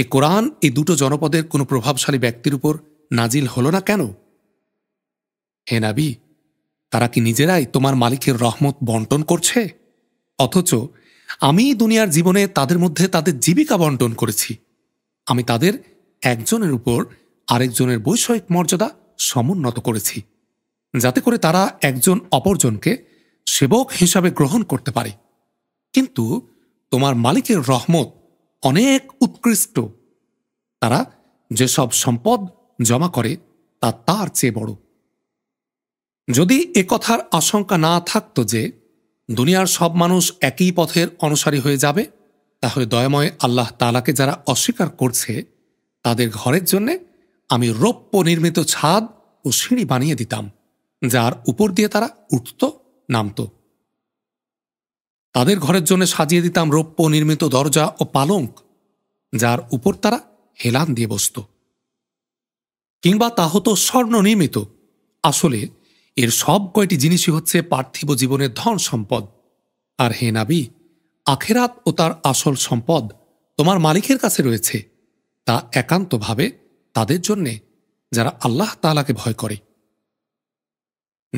এ কোরআন এই দুটো জনপদের কোনো প্রভাবশালী ব্যক্তির উপর নাজিল হল না কেন হে নাবি তারা কি নিজেরাই তোমার মালিকের রহমত বন্টন করছে অথচ আমি দুনিয়ার জীবনে তাদের মধ্যে তাদের জীবিকা বন্টন করেছি আমি তাদের একজনের উপর আরেকজনের বৈষয়িক মর্যাদা সমুন্নত করেছি যাতে করে তারা একজন অপরজনকে সেবক হিসাবে গ্রহণ করতে পারে কিন্তু তোমার মালিকের রহমত অনেক উৎকৃষ্ট তারা যেসব সম্পদ জমা করে তা তার চেয়ে বড় যদি এ কথার আশঙ্কা না থাকত যে দুনিয়ার সব মানুষ একই পথের অনুসারী হয়ে যাবে তাহলে দয়াময় আল্লাহ তালাকে যারা অস্বীকার করছে তাদের ঘরের জন্যে আমি রৌপ্য নির্মিত ছাদ ও সিঁড়ি বানিয়ে দিতাম যার উপর দিয়ে তারা উঠত নামত তাদের ঘরের জন্য সাজিয়ে দিতাম রৌপ্য নির্মিত দরজা ও পালঙ্ক যার উপর তারা হেলান দিয়ে বসত কিংবা তা হতো স্বর্ণ নির্মিত আসলে এর সব কয়টি জিনিসই হচ্ছে পার্থিব জীবনের ধন সম্পদ আর হে নাবি আখেরাত ও তার আসল সম্পদ তোমার মালিকের কাছে রয়েছে তা একান্তভাবে তাদের জন্যে যারা আল্লাহ তালাকে ভয় করে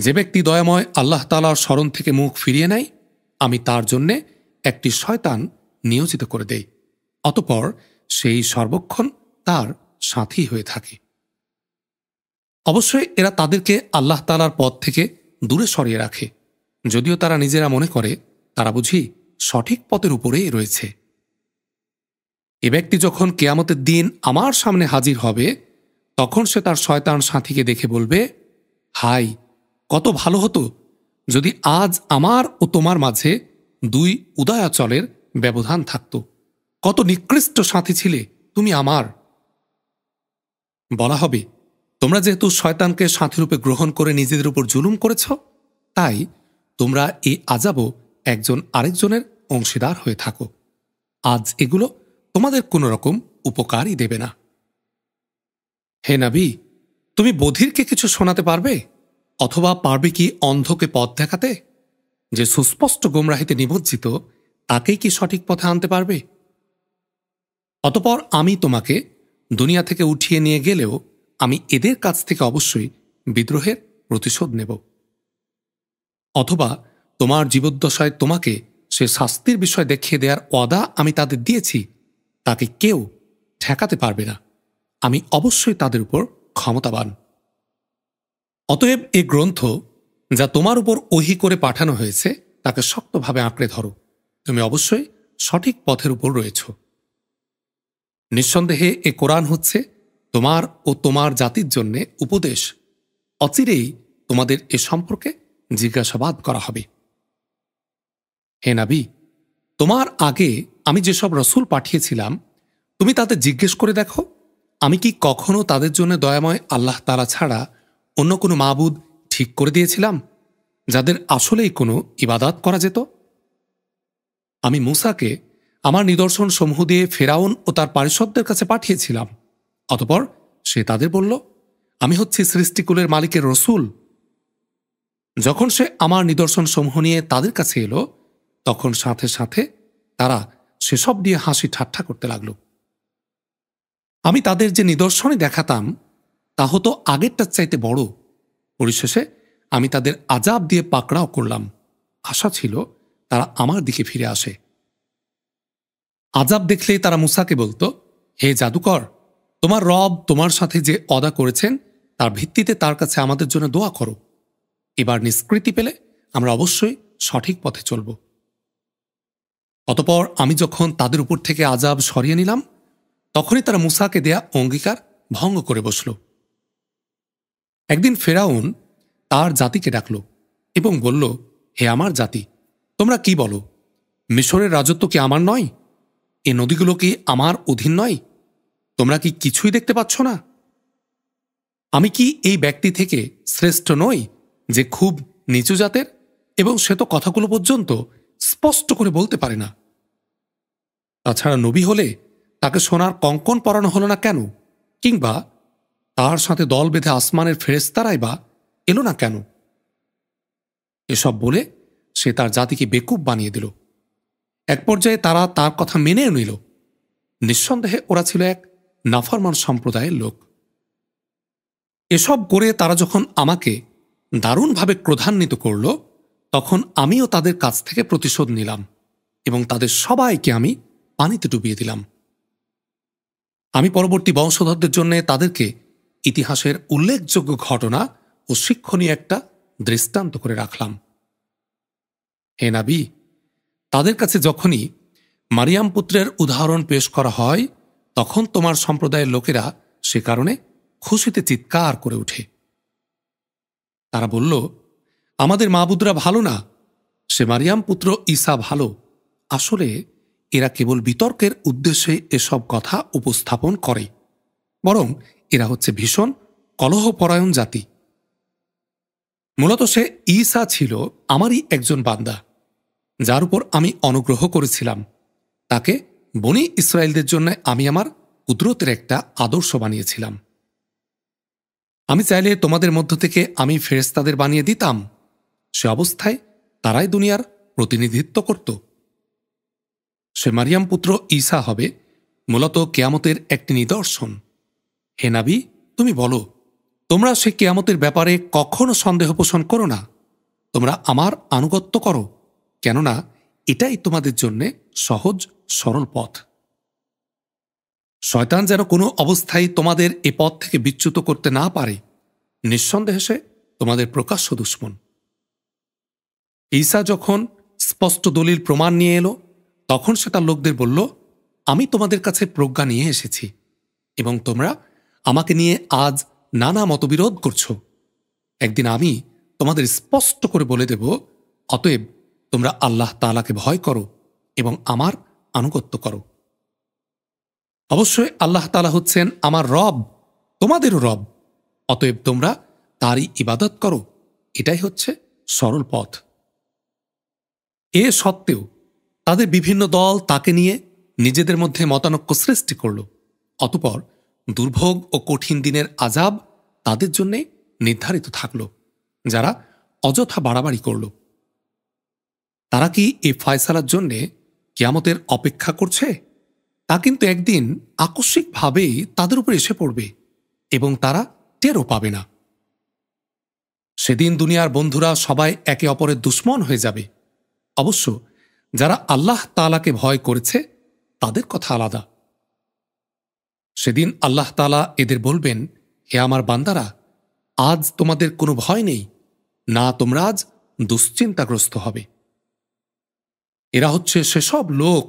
যে ব্যক্তি দয়াময় আল্লাহ তালার স্মরণ থেকে মুখ ফিরিয়ে নেয় আমি তার জন্যে একটি শয়তান নিয়োজিত করে দেই অতপর সেই সর্বক্ষণ তার সাথী হয়ে থাকে অবশ্যই এরা তাদেরকে আল্লাহ তালার পথ থেকে দূরে সরিয়ে রাখে যদিও তারা নিজেরা মনে করে তারা বুঝি সঠিক পথের উপরেই রয়েছে এ ব্যক্তি যখন কেয়ামতের দিন আমার সামনে হাজির হবে তখন সে তার শয়তান সাথীকে দেখে বলবে হাই কত ভালো হতো যদি আজ আমার ও তোমার মাঝে দুই উদয়াচলের ব্যবধান থাকত কত নিকৃষ্ট সাথী ছিলে তুমি আমার বলা হবে তোমরা যেহেতু শয়তানকে সাথীরূপে গ্রহণ করে নিজেদের উপর জুলুম করেছ তাই তোমরা এই আজাবও একজন আরেকজনের অংশীদার হয়ে থাকো আজ এগুলো তোমাদের কোনো রকম উপকারই দেবে না হে নাবি তুমি বধিরকে কিছু শোনাতে পারবে অথবা পারবে কি অন্ধকে পথ দেখাতে যে সুস্পষ্ট গোমরাহিতে নিমজ্জিত তাকেই কি সঠিক পথে আনতে পারবে অতপর আমি তোমাকে দুনিয়া থেকে উঠিয়ে নিয়ে গেলেও আমি এদের কাছ থেকে অবশ্যই বিদ্রোহের প্রতিশোধ নেব অথবা তোমার জীবদ্দশায় তোমাকে সে শাস্তির বিষয় দেখিয়ে দেওয়ার অদা আমি তাদের দিয়েছি তাকে কেউ ঠেকাতে পারবে না আমি অবশ্যই তাদের উপর ক্ষমতাবান অতএব এ গ্রন্থ যা তোমার উপর ওহি করে পাঠানো হয়েছে তাকে শক্তভাবে আঁকড়ে ধরো তুমি অবশ্যই সঠিক পথের উপর রয়েছ নিঃসন্দেহে এ কোরআন হচ্ছে তোমার ও তোমার জাতির জন্যে উপদেশ অচিরেই তোমাদের এ সম্পর্কে জিজ্ঞাসাবাদ করা হবে হে নাবি তোমার আগে আমি যেসব রসুল পাঠিয়েছিলাম তুমি তাতে জিজ্ঞেস করে দেখো আমি কি কখনো তাদের জন্য দয়াময় আল্লাহ তালা ছাড়া অন্য কোনো মাবুদ ঠিক করে দিয়েছিলাম যাদের আসলেই কোনো ইবাদাত করা যেত আমি মুসাকে আমার নিদর্শন সমূহ দিয়ে ফেরাউন ও তার পারিষদদের কাছে পাঠিয়েছিলাম অতপর সে তাদের বলল আমি হচ্ছি সৃষ্টিকুলের মালিকের রসুল যখন সে আমার নিদর্শনসমূহ নিয়ে তাদের কাছে এলো তখন সাথে সাথে তারা সেসব দিয়ে হাসি ঠাট্টা করতে লাগল আমি তাদের যে নিদর্শনে দেখাতাম তা হতো আগেরটার চাইতে বড় পরিশেষে আমি তাদের আজাব দিয়ে পাকড়াও করলাম আশা ছিল তারা আমার দিকে ফিরে আসে আজাব দেখলেই তারা মুসাকে বলতো হে জাদুকর তোমার রব তোমার সাথে যে অদা করেছেন তার ভিত্তিতে তার কাছে আমাদের জন্য দোয়া করো এবার নিষ্কৃতি পেলে আমরা অবশ্যই সঠিক পথে চলব অতপর আমি যখন তাদের উপর থেকে আজাব সরিয়ে নিলাম তখনই তারা মুসাকে দেয়া অঙ্গীকার ভঙ্গ করে বসল একদিন ফেরাউন তার জাতিকে ডাকল এবং বলল হে আমার জাতি তোমরা কি বলো মিশরের রাজত্ব কি আমার নয় এ নদীগুলো কি আমার অধীন নয় তোমরা কি কিছুই দেখতে পাচ্ছ না আমি কি এই ব্যক্তি থেকে শ্রেষ্ঠ নই যে খুব নিচু জাতের এবং সে তো কথাগুলো পর্যন্ত স্পষ্ট করে বলতে পারে না তাছাড়া নবী হলে তাকে সোনার কঙ্কন পরানো হলো না কেন কিংবা তার সাথে দল বেঁধে আসমানের ফেরেস্তারাই বা এলো না কেন এসব বলে সে তার জাতিকে বেকুব বানিয়ে দিল এক পর্যায়ে তারা তার কথা মেনেও নিল নিঃসন্দেহে ওরা ছিল এক নাফরমান সম্প্রদায়ের লোক এসব করে তারা যখন আমাকে দারুণভাবে ক্রোধান্বিত করল তখন আমিও তাদের কাছ থেকে প্রতিশোধ নিলাম এবং তাদের সবাইকে আমি পানিতে ডুবিয়ে দিলাম আমি পরবর্তী বংশধরদের জন্য তাদেরকে ইতিহাসের উল্লেখযোগ্য ঘটনা ও শিক্ষণীয় একটা দৃষ্টান্ত করে রাখলাম হে নাবি তাদের কাছে যখনই মারিয়াম পুত্রের উদাহরণ পেশ করা হয় তখন তোমার সম্প্রদায়ের লোকেরা সে কারণে খুশিতে চিৎকার করে ওঠে তারা বলল আমাদের মাবুদরা ভালো না সে মারিয়াম পুত্র ঈসা ভালো আসলে এরা কেবল বিতর্কের উদ্দেশ্যে এসব কথা উপস্থাপন করে বরং এরা হচ্ছে ভীষণ কলহপরায়ণ জাতি মূলত সে ঈসা ছিল আমারই একজন বান্দা যার উপর আমি অনুগ্রহ করেছিলাম তাকে বনি ইসরায়েলদের জন্য আমি আমার কুদরতের একটা আদর্শ বানিয়েছিলাম আমি চাইলে তোমাদের মধ্য থেকে আমি ফেরেস্তাদের বানিয়ে দিতাম সে অবস্থায় তারাই দুনিয়ার প্রতিনিধিত্ব করত সে মারিয়াম পুত্র ঈশা হবে মূলত কেয়ামতের একটি নিদর্শন হেনাবি তুমি বলো তোমরা সে কেয়ামতের ব্যাপারে কখনো সন্দেহ পোষণ করো না তোমরা আমার আনুগত্য করো কেননা এটাই তোমাদের জন্যে সহজ সরল পথ শয়তান যেন কোনো অবস্থায় তোমাদের এ পথ থেকে বিচ্যুত করতে না পারে নিঃসন্দেহে সে তোমাদের প্রকাশ্য দুশ্মন ঈসা যখন স্পষ্ট দলিল প্রমাণ নিয়ে এলো তখন সে তার লোকদের বলল আমি তোমাদের কাছে প্রজ্ঞা নিয়ে এসেছি এবং তোমরা আমাকে নিয়ে আজ নানা মতবিরোধ করছো একদিন আমি তোমাদের স্পষ্ট করে বলে দেব অতএব তোমরা আল্লাহ তালাকে ভয় করো এবং আমার আনুগত্য করো অবশ্যই আল্লাহ তালা হচ্ছেন আমার রব তোমাদেরও রব অতএব তোমরা তারই ইবাদত করো এটাই হচ্ছে সরল পথ এ সত্ত্বেও তাদের বিভিন্ন দল তাকে নিয়ে নিজেদের মধ্যে মতানক্য সৃষ্টি করল অতপর দুর্ভোগ ও কঠিন দিনের আজাব তাদের জন্য নির্ধারিত থাকল যারা অযথা বাড়াবাড়ি করল তারা কি এই ফয়সালার জন্যে কিয়ামতের অপেক্ষা করছে তা কিন্তু একদিন আকস্মিকভাবেই তাদের উপর এসে পড়বে এবং তারা টেরও পাবে না সেদিন দুনিয়ার বন্ধুরা সবাই একে অপরের দুশ্মন হয়ে যাবে অবশ্য যারা আল্লাহ তালাকে ভয় করেছে তাদের কথা আলাদা সেদিন আল্লাহ তালা এদের বলবেন হে আমার বান্দারা আজ তোমাদের কোনো ভয় নেই না তোমরা আজ দুশ্চিন্তাগ্রস্ত হবে এরা হচ্ছে সেসব লোক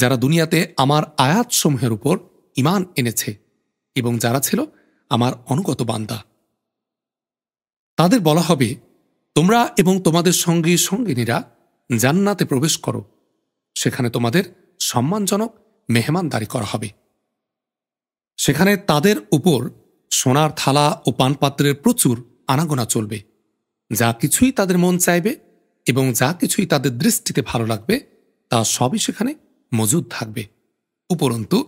যারা দুনিয়াতে আমার আয়াতসমূহের উপর ইমান এনেছে এবং যারা ছিল আমার অনুগত বান্দা তাদের বলা হবে তোমরা এবং তোমাদের সঙ্গী সঙ্গিনীরা জান্নাতে প্রবেশ করো সেখানে তোমাদের সম্মানজনক মেহমানদারি করা হবে সেখানে তাদের উপর সোনার থালা ও পানপাত্রের প্রচুর আনাগোনা চলবে যা কিছুই তাদের মন চাইবে এবং যা কিছুই তাদের দৃষ্টিতে ভালো লাগবে তা সবই সেখানে মজুদ থাকবে উপরন্তু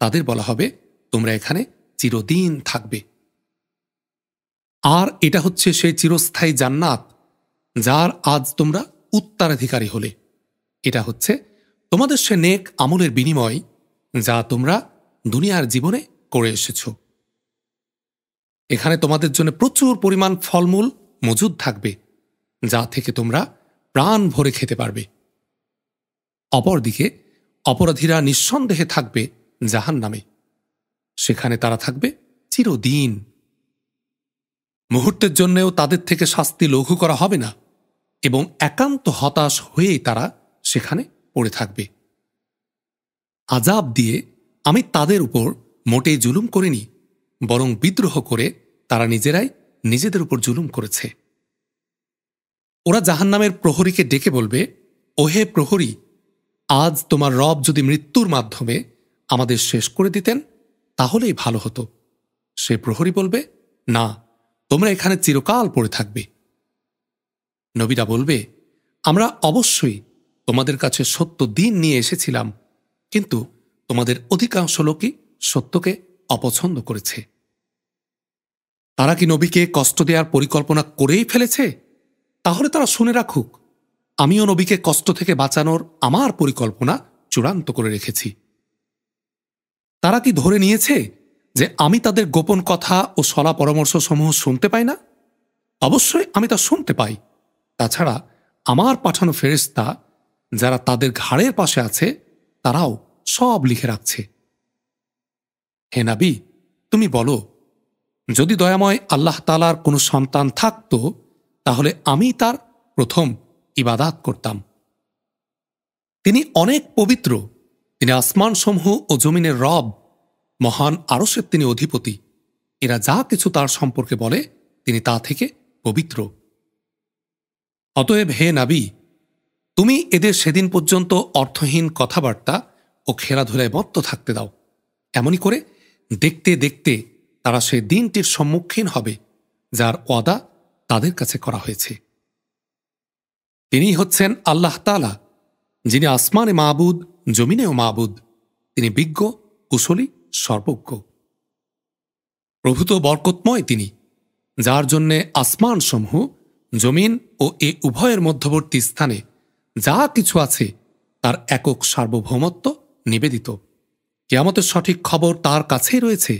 তাদের বলা হবে তোমরা এখানে চিরদিন থাকবে আর এটা হচ্ছে সে চিরস্থায়ী জান্নাত যার আজ তোমরা উত্তরাধিকারী হলে এটা হচ্ছে তোমাদের সে নেক আমলের বিনিময় যা তোমরা দুনিয়ার জীবনে করে এসেছ এখানে তোমাদের জন্য প্রচুর পরিমাণ ফলমূল মজুদ থাকবে যা থেকে তোমরা প্রাণ ভরে খেতে পারবে অপরদিকে অপরাধীরা নিঃসন্দেহে থাকবে জাহান নামে সেখানে তারা থাকবে চিরদিন মুহূর্তের জন্যেও তাদের থেকে শাস্তি লঘু করা হবে না এবং একান্ত হতাশ হয়েই তারা সেখানে পড়ে থাকবে আজাব দিয়ে আমি তাদের উপর মোটেই জুলুম করিনি বরং বিদ্রোহ করে তারা নিজেরাই নিজেদের উপর জুলুম করেছে ওরা জাহান্নামের প্রহরীকে ডেকে বলবে ওহে প্রহরী আজ তোমার রব যদি মৃত্যুর মাধ্যমে আমাদের শেষ করে দিতেন তাহলেই ভালো হতো সে প্রহরী বলবে না তোমরা এখানে চিরকাল পড়ে থাকবে নবীরা বলবে আমরা অবশ্যই তোমাদের কাছে সত্য দিন নিয়ে এসেছিলাম কিন্তু তোমাদের অধিকাংশ লোকই সত্যকে অপছন্দ করেছে তারা কি নবীকে কষ্ট দেওয়ার পরিকল্পনা করেই ফেলেছে তাহলে তারা শুনে রাখুক আমিও নবীকে কষ্ট থেকে বাঁচানোর আমার পরিকল্পনা চূড়ান্ত করে রেখেছি তারা কি ধরে নিয়েছে যে আমি তাদের গোপন কথা ও সলা পরামর্শ সমূহ শুনতে পাই না অবশ্যই আমি তা শুনতে পাই তাছাড়া আমার পাঠানো ফেরিস্তা যারা তাদের ঘাড়ের পাশে আছে তারাও সব লিখে রাখছে হে নাবি তুমি বলো যদি দয়াময় আল্লাহ তালার কোনো সন্তান থাকতো তাহলে আমি তার প্রথম ইবাদাত করতাম তিনি অনেক পবিত্র তিনি আসমানসমূহ ও জমিনের রব মহান আরসের তিনি অধিপতি এরা যা কিছু তার সম্পর্কে বলে তিনি তা থেকে পবিত্র অতএব হে নাবি তুমি এদের সেদিন পর্যন্ত অর্থহীন কথাবার্তা ও খেলাধুলায় মত্ত থাকতে দাও এমনই করে দেখতে দেখতে তারা সেই দিনটির সম্মুখীন হবে যার ওয়াদা তাদের কাছে করা হয়েছে তিনি হচ্ছেন আল্লাহ তালা যিনি আসমানে মাহবুদ জমিনেও মাহবুদ তিনি বিজ্ঞ কুশলী সর্বজ্ঞ প্রভূত বরকতময় তিনি যার জন্যে সমূহ জমিন ও এ উভয়ের মধ্যবর্তী স্থানে যা কিছু আছে তার একক সার্বভৌমত্ব নিবেদিত কেয়ামতের সঠিক খবর তার কাছেই রয়েছে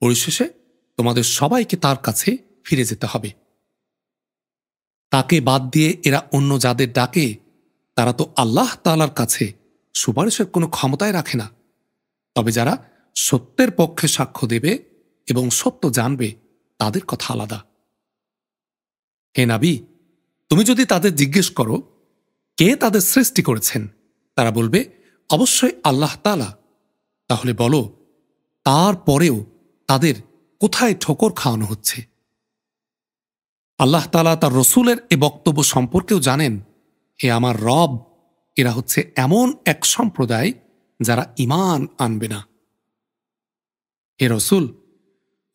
পরিশেষে তোমাদের সবাইকে তার কাছে ফিরে যেতে হবে তাকে বাদ দিয়ে এরা অন্য যাদের ডাকে তারা তো আল্লাহ তালার কাছে সুপারিশের কোনো ক্ষমতায় রাখে না তবে যারা সত্যের পক্ষে সাক্ষ্য দেবে এবং সত্য জানবে তাদের কথা আলাদা হে নাবি তুমি যদি তাদের জিজ্ঞেস করো কে তাদের সৃষ্টি করেছেন তারা বলবে অবশ্যই আল্লাহ তালা তাহলে বলো তারপরেও তাদের কোথায় ঠোকর খাওয়ানো হচ্ছে আল্লাহ তালা তার রসুলের এ বক্তব্য সম্পর্কেও জানেন এ আমার রব এরা হচ্ছে এমন এক সম্প্রদায় যারা ইমান আনবে না হে রসুল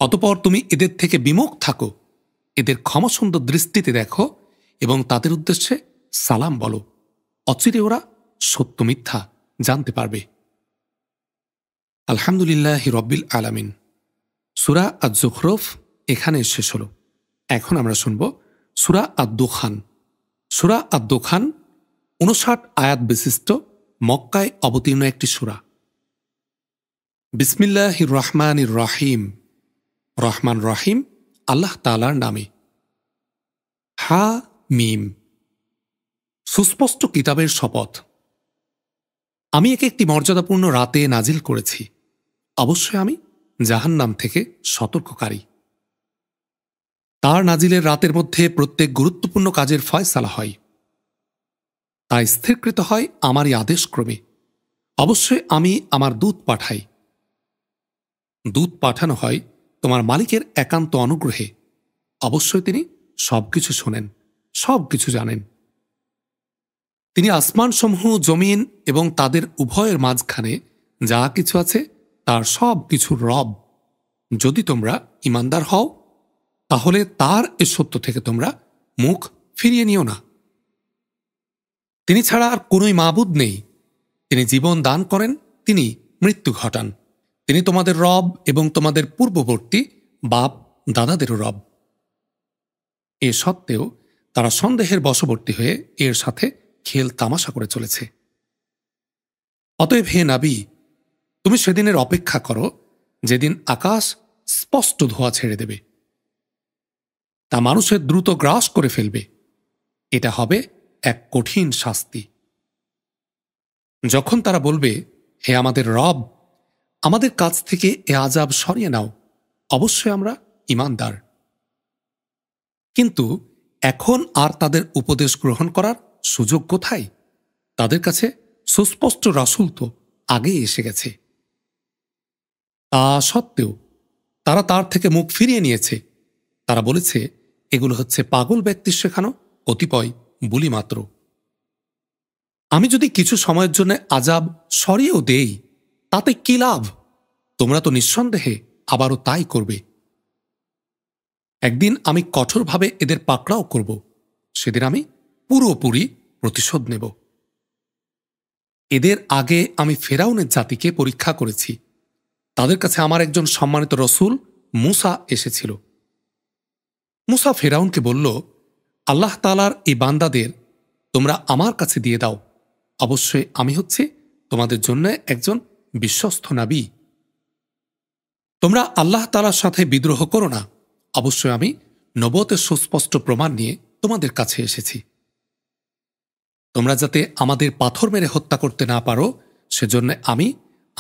অতপর তুমি এদের থেকে বিমুখ থাকো এদের ক্ষমসুন্দর দৃষ্টিতে দেখো এবং তাদের উদ্দেশ্যে সালাম বলো অচিরে ওরা সত্য মিথ্যা জানতে পারবে আলহামদুলিল্লাহ রব্বিল আলামিন সুরা আজ জুখরফ এখানে শেষ হলো এখন আমরা শুনব সুরা খান সুরা খান উনষাট আয়াত বিশিষ্ট মক্কায় অবতীর্ণ একটি সুরা বিসমিল্লাহ রহমান রহিম রহমান রহিম আল্লাহ তালার নামে হা মিম সুস্পষ্ট কিতাবের শপথ আমি একে একটি মর্যাদাপূর্ণ রাতে নাজিল করেছি অবশ্যই আমি জাহান্নাম থেকে সতর্ককারী তার নাজিলের রাতের মধ্যে প্রত্যেক গুরুত্বপূর্ণ কাজের ফয়সালা হয় তা স্থিরকৃত হয় আমারই আদেশক্রমে অবশ্যই আমি আমার দূত পাঠাই দূত পাঠানো হয় তোমার মালিকের একান্ত অনুগ্রহে অবশ্যই তিনি সব কিছু শোনেন সব কিছু জানেন তিনি আসমানসমূহ জমিন এবং তাদের উভয়ের মাঝখানে যা কিছু আছে তার সব কিছুর রব যদি তোমরা ইমানদার হও তাহলে তার এ সত্য থেকে তোমরা মুখ ফিরিয়ে নিও না তিনি ছাড়া আর কোনোই মাবুদ নেই তিনি জীবন দান করেন তিনি মৃত্যু ঘটান তিনি তোমাদের রব এবং তোমাদের পূর্ববর্তী বাপ দাদাদেরও রব এ সত্ত্বেও তারা সন্দেহের বশবর্তী হয়ে এর সাথে খেল তামাশা করে চলেছে অতএব হে নাবি তুমি সেদিনের অপেক্ষা করো যেদিন আকাশ স্পষ্ট ধোয়া ছেড়ে দেবে তা মানুষের দ্রুত গ্রাস করে ফেলবে এটা হবে এক কঠিন শাস্তি যখন তারা বলবে হে আমাদের রব আমাদের কাছ থেকে এ আজাব সরিয়ে নাও অবশ্যই আমরা ইমানদার কিন্তু এখন আর তাদের উপদেশ গ্রহণ করার সুযোগ কোথায় তাদের কাছে সুস্পষ্ট রাসুল তো আগেই এসে গেছে তা সত্ত্বেও তারা তার থেকে মুখ ফিরিয়ে নিয়েছে তারা বলেছে এগুলো হচ্ছে পাগল ব্যক্তির শেখানো কতিপয় বুলি মাত্র আমি যদি কিছু সময়ের জন্য আজাব সরিয়েও দেই তাতে কি লাভ তোমরা তো নিঃসন্দেহে আবারও তাই করবে একদিন আমি কঠোরভাবে এদের পাকড়াও করব সেদিন আমি পুরোপুরি প্রতিশোধ নেব এদের আগে আমি ফেরাউনের জাতিকে পরীক্ষা করেছি তাদের কাছে আমার একজন সম্মানিত রসুল মুসা এসেছিল মুসা ফেরাউনকে বলল আল্লাহ তালার এই বান্দাদের তোমরা আমার কাছে দিয়ে দাও অবশ্যই আমি হচ্ছে তোমাদের জন্য একজন বিশ্বস্ত নাবি তোমরা আল্লাহ তালার সাথে বিদ্রোহ করো না অবশ্যই আমি নবতের সুস্পষ্ট প্রমাণ নিয়ে তোমাদের কাছে এসেছি তোমরা যাতে আমাদের পাথর মেরে হত্যা করতে না পারো সেজন্য আমি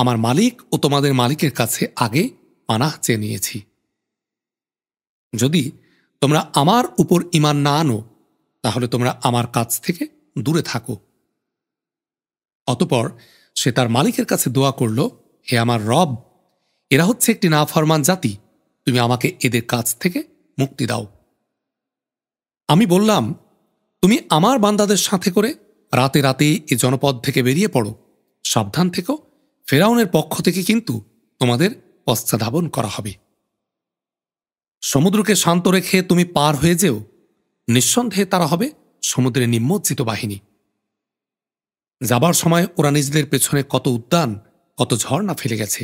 আমার মালিক ও তোমাদের মালিকের কাছে আগে পানাহ চেয়ে নিয়েছি যদি তোমরা আমার উপর ইমান না আনো তাহলে তোমরা আমার কাছ থেকে দূরে থাকো অতপর সে তার মালিকের কাছে দোয়া করল হে আমার রব এরা হচ্ছে একটি নাফরমান জাতি তুমি আমাকে এদের কাছ থেকে মুক্তি দাও আমি বললাম তুমি আমার বান্দাদের সাথে করে রাতে রাতে এ জনপদ থেকে বেরিয়ে পড়ো সাবধান থেকো ফেরাউনের পক্ষ থেকে কিন্তু তোমাদের পশ্চাধাবন করা হবে সমুদ্রকে শান্ত রেখে তুমি পার হয়ে যেও নিঃসন্দেহে তারা হবে সমুদ্রে নিম্মজ্জিত বাহিনী যাবার সময় ওরা নিজেদের পেছনে কত উদ্যান কত ঝর্ণা ফেলে গেছে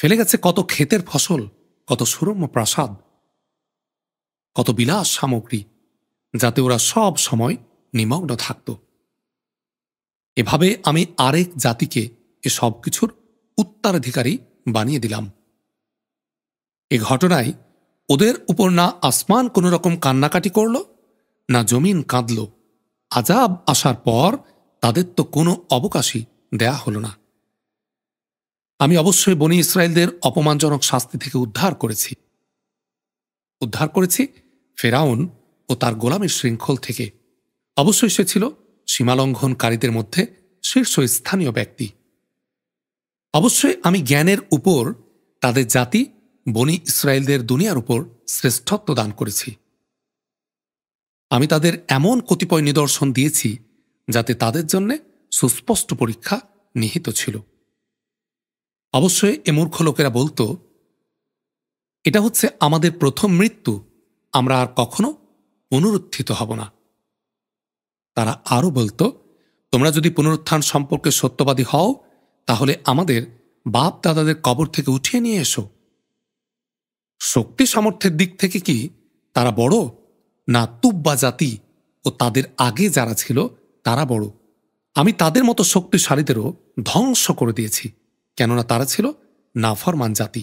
ফেলে গেছে কত ক্ষেতের ফসল কত সুরম্য প্রাসাদ কত বিলাস সামগ্রী যাতে ওরা সব সময় নিমগ্ন থাকত এভাবে আমি আরেক জাতিকে এ সব কিছুর উত্তরাধিকারী বানিয়ে দিলাম এ ঘটনায় ওদের উপর না আসমান কোনো রকম কান্নাকাটি করল না জমিন কাঁদল আজাব আসার পর তাদের তো কোনো অবকাশই দেয়া হল না আমি অবশ্যই বনি ইসরায়েলদের অপমানজনক শাস্তি থেকে উদ্ধার করেছি উদ্ধার করেছি ফেরাউন ও তার গোলামের শৃঙ্খল থেকে অবশ্যই সে ছিল সীমালঙ্ঘনকারীদের মধ্যে শীর্ষস্থানীয় ব্যক্তি অবশ্যই আমি জ্ঞানের উপর তাদের জাতি বনি ইসরায়েলদের দুনিয়ার উপর শ্রেষ্ঠত্ব দান করেছি আমি তাদের এমন কতিপয় নিদর্শন দিয়েছি যাতে তাদের জন্যে সুস্পষ্ট পরীক্ষা নিহিত ছিল অবশ্যই এ মূর্খ লোকেরা বলতো এটা হচ্ছে আমাদের প্রথম মৃত্যু আমরা আর কখনো পুনরুত্থিত হব না তারা আরও বলতো তোমরা যদি পুনরুত্থান সম্পর্কে সত্যবাদী হও তাহলে আমাদের বাপ দাদাদের কবর থেকে উঠিয়ে নিয়ে এসো শক্তি সামর্থ্যের দিক থেকে কি তারা বড় না তুব্বা জাতি ও তাদের আগে যারা ছিল তারা বড় আমি তাদের মতো শক্তিশালীদেরও ধ্বংস করে দিয়েছি কেননা তারা ছিল নাফরমান জাতি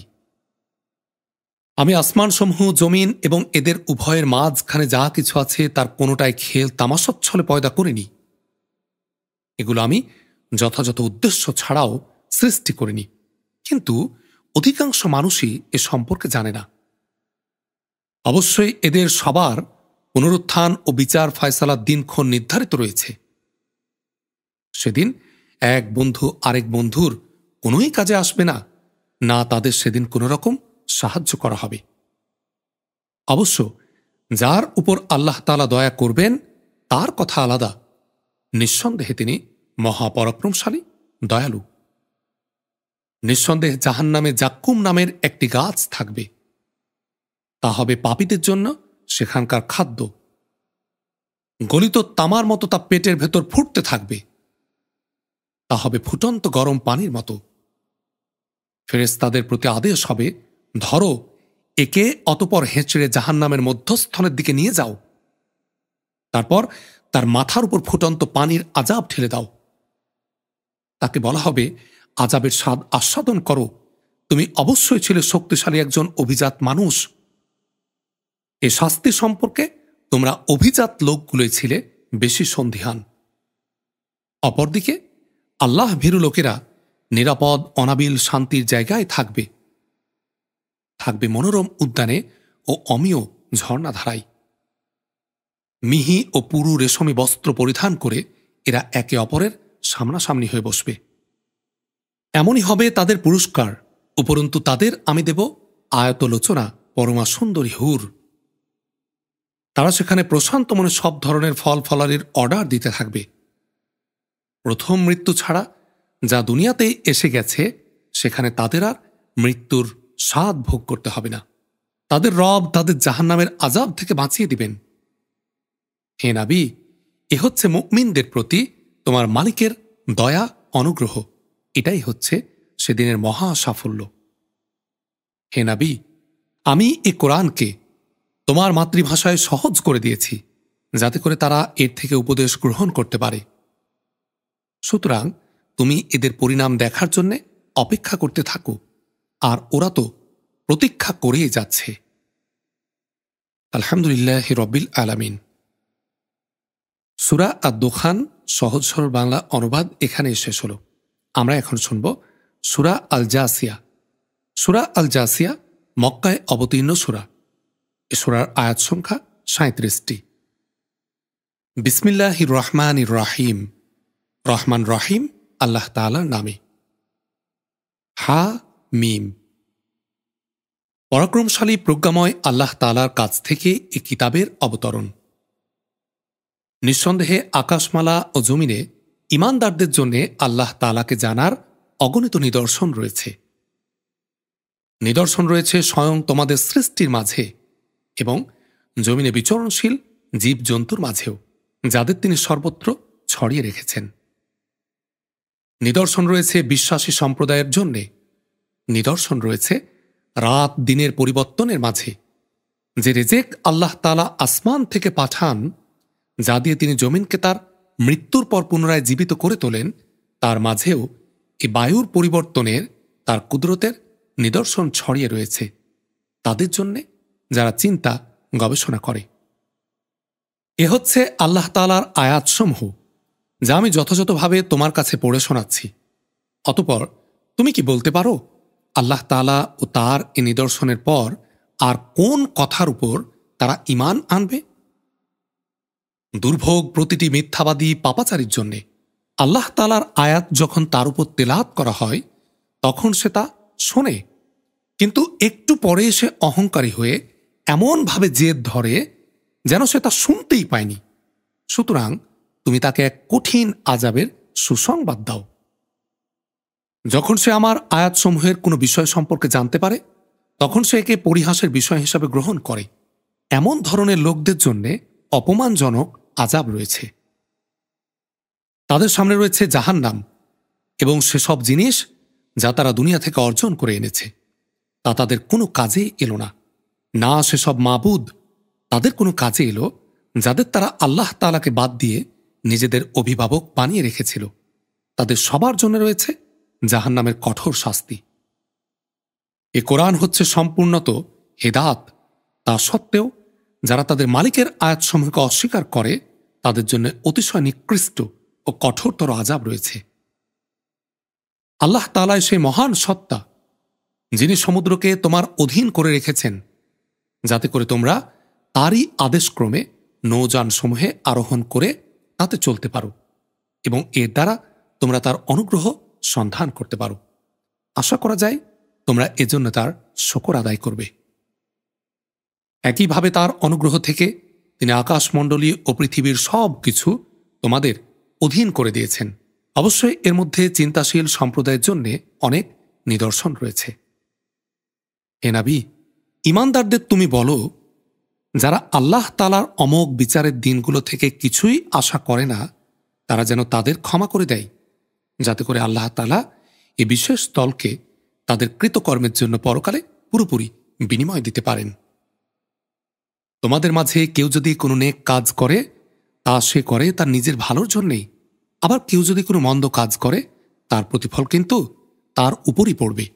আমি আসমানসমূহ জমিন এবং এদের উভয়ের মাঝখানে যা কিছু আছে তার কোনোটাই খেল তামাসচ্ছলে পয়দা করিনি এগুলো আমি যথাযথ উদ্দেশ্য ছাড়াও সৃষ্টি করিনি কিন্তু অধিকাংশ মানুষই এ সম্পর্কে জানে না অবশ্যই এদের সবার পুনরুত্থান ও বিচার ফয়সালার দিনক্ষণ নির্ধারিত রয়েছে সেদিন এক বন্ধু আরেক বন্ধুর কোনোই কাজে আসবে না না তাদের সেদিন কোনো রকম সাহায্য করা হবে অবশ্য যার উপর আল্লাহ তালা দয়া করবেন তার কথা আলাদা নিঃসন্দেহে তিনি মহাপরাক্রমশালী দয়ালু নিঃসন্দেহে জাহান নামে জাক্কুম নামের একটি গাছ থাকবে তা হবে পাপীদের জন্য সেখানকার খাদ্য গলিত তামার মতো তা পেটের ভেতর ফুটতে থাকবে তা হবে ফুটন্ত গরম পানির মতো ফেরেস্তাদের প্রতি আদেশ হবে ধরো একে অতপর হেঁচড়ে জাহান নামের মধ্যস্থনের দিকে নিয়ে যাও তারপর তার মাথার উপর ফুটন্ত পানির আজাব ঠেলে দাও তাকে বলা হবে আজাবের স্বাদ আস্বাদন করো তুমি অবশ্যই ছিলে শক্তিশালী একজন অভিজাত মানুষ এ শাস্তি সম্পর্কে তোমরা অভিজাত লোকগুলোই ছিলে বেশি সন্ধিহান অপরদিকে আল্লাহ ভীরু লোকেরা নিরাপদ অনাবিল শান্তির জায়গায় থাকবে থাকবে মনোরম উদ্যানে ও অমীয় ঝর্ণাধারায় মিহি ও পুরু রেশমি বস্ত্র পরিধান করে এরা একে অপরের সামনাসামনি হয়ে বসবে এমনই হবে তাদের পুরস্কার উপরন্তু তাদের আমি দেব আয়তলোচনা পরমা সুন্দরী হুর তারা সেখানে প্রশান্ত মনে সব ধরনের ফল ফলারির অর্ডার দিতে থাকবে প্রথম মৃত্যু ছাড়া যা দুনিয়াতে এসে গেছে সেখানে তাদের আর মৃত্যুর স্বাদ ভোগ করতে হবে না তাদের রব তাদের জাহান্নামের আজাব থেকে বাঁচিয়ে দিবেন হে নাবি এ হচ্ছে মুকমিনদের প্রতি তোমার মালিকের দয়া অনুগ্রহ এটাই হচ্ছে সেদিনের মহা সাফল্য হে নাবি আমি এ কোরআনকে তোমার মাতৃভাষায় সহজ করে দিয়েছি যাতে করে তারা এর থেকে উপদেশ গ্রহণ করতে পারে সুতরাং তুমি এদের পরিণাম দেখার জন্যে অপেক্ষা করতে থাকো আর ওরা তো প্রতীক্ষা করেই যাচ্ছে আলহামদুলিল্লাহ রব্বিল আলামিন সুরা আর দোখান সহজ সরল বাংলা অনুবাদ এখানে শেষ হল আমরা এখন শুনব সুরা আল জাসিয়া সুরা আল জাসিয়া মক্কায় অবতীর্ণ সুরা এসরার আয়াত সংখ্যা সাঁত্রিশটি বিসমিল্লাহ রহমান রাহিম রহমান রাহিম আল্লাহ তালার নামে হা মিম পরাক্রমশালী প্রজ্ঞাময় আল্লাহ তালার কাছ থেকে এ কিতাবের অবতরণ নিঃসন্দেহে আকাশমালা ও জমিনে ইমানদারদের জন্যে আল্লাহ তালাকে জানার অগণিত নিদর্শন রয়েছে নিদর্শন রয়েছে স্বয়ং তোমাদের সৃষ্টির মাঝে এবং জমিনে বিচরণশীল জীবজন্তুর মাঝেও যাদের তিনি সর্বত্র ছড়িয়ে রেখেছেন নিদর্শন রয়েছে বিশ্বাসী সম্প্রদায়ের জন্যে নিদর্শন রয়েছে রাত দিনের পরিবর্তনের মাঝে যে রেজেক আল্লাহ তালা আসমান থেকে পাঠান যা দিয়ে তিনি জমিনকে তার মৃত্যুর পর পুনরায় জীবিত করে তোলেন তার মাঝেও এই বায়ুর পরিবর্তনের তার কুদরতের নিদর্শন ছড়িয়ে রয়েছে তাদের জন্যে যারা চিন্তা গবেষণা করে এ হচ্ছে আল্লাহ তালার আয়াতসমূহ যা আমি যথাযথভাবে তোমার কাছে পড়ে শোনাচ্ছি অতপর তুমি কি বলতে পারো আল্লাহ তালা ও তার এ নিদর্শনের পর আর কোন কথার উপর তারা ইমান আনবে দুর্ভোগ প্রতিটি মিথ্যাবাদী পাপাচারীর জন্যে আল্লাহ তালার আয়াত যখন তার উপর তেলাত করা হয় তখন সে তা শোনে কিন্তু একটু পরে সে অহংকারী হয়ে এমনভাবে জেদ ধরে যেন সে তা শুনতেই পায়নি সুতরাং তুমি তাকে এক কঠিন আজাবের সুসংবাদ দাও যখন সে আমার আয়াতসমূহের কোনো বিষয় সম্পর্কে জানতে পারে তখন সে একে পরিহাসের বিষয় হিসাবে গ্রহণ করে এমন ধরনের লোকদের জন্য অপমানজনক আজাব রয়েছে তাদের সামনে রয়েছে জাহান নাম এবং সেসব জিনিস যা তারা দুনিয়া থেকে অর্জন করে এনেছে তা তাদের কোনো কাজে এলো না না সেসব মাবুদ তাদের কোনো কাজে এলো যাদের তারা আল্লাহ তালাকে বাদ দিয়ে নিজেদের অভিভাবক বানিয়ে রেখেছিল তাদের সবার জন্য রয়েছে জাহান নামের কঠোর শাস্তি এ কোরআন হচ্ছে সম্পূর্ণত হেদাত তা সত্ত্বেও যারা তাদের মালিকের আয়াতসমূহকে অস্বীকার করে তাদের জন্য অতিশয় নিকৃষ্ট ও কঠোরতর আজাব রয়েছে আল্লাহ তালায় সেই মহান সত্তা যিনি সমুদ্রকে তোমার অধীন করে রেখেছেন যাতে করে তোমরা তারই আদেশক্রমে নৌযানসমূহে আরোহণ করে তাতে চলতে পারো এবং এর দ্বারা তোমরা তার অনুগ্রহ সন্ধান করতে পারো আশা করা যায় তোমরা এজন্য তার শকর আদায় করবে একইভাবে তার অনুগ্রহ থেকে তিনি আকাশমণ্ডলী ও পৃথিবীর সব কিছু তোমাদের অধীন করে দিয়েছেন অবশ্যই এর মধ্যে চিন্তাশীল সম্প্রদায়ের জন্যে অনেক নিদর্শন রয়েছে এনাবি ইমানদারদের তুমি বলো যারা আল্লাহ তালার অমোক বিচারের দিনগুলো থেকে কিছুই আশা করে না তারা যেন তাদের ক্ষমা করে দেয় যাতে করে আল্লাহ তালা এ বিশেষ দলকে তাদের কৃতকর্মের জন্য পরকালে পুরোপুরি বিনিময় দিতে পারেন তোমাদের মাঝে কেউ যদি কোনো নেক কাজ করে তা সে করে তার নিজের ভালোর জন্যেই আবার কেউ যদি কোনো মন্দ কাজ করে তার প্রতিফল কিন্তু তার উপরই পড়বে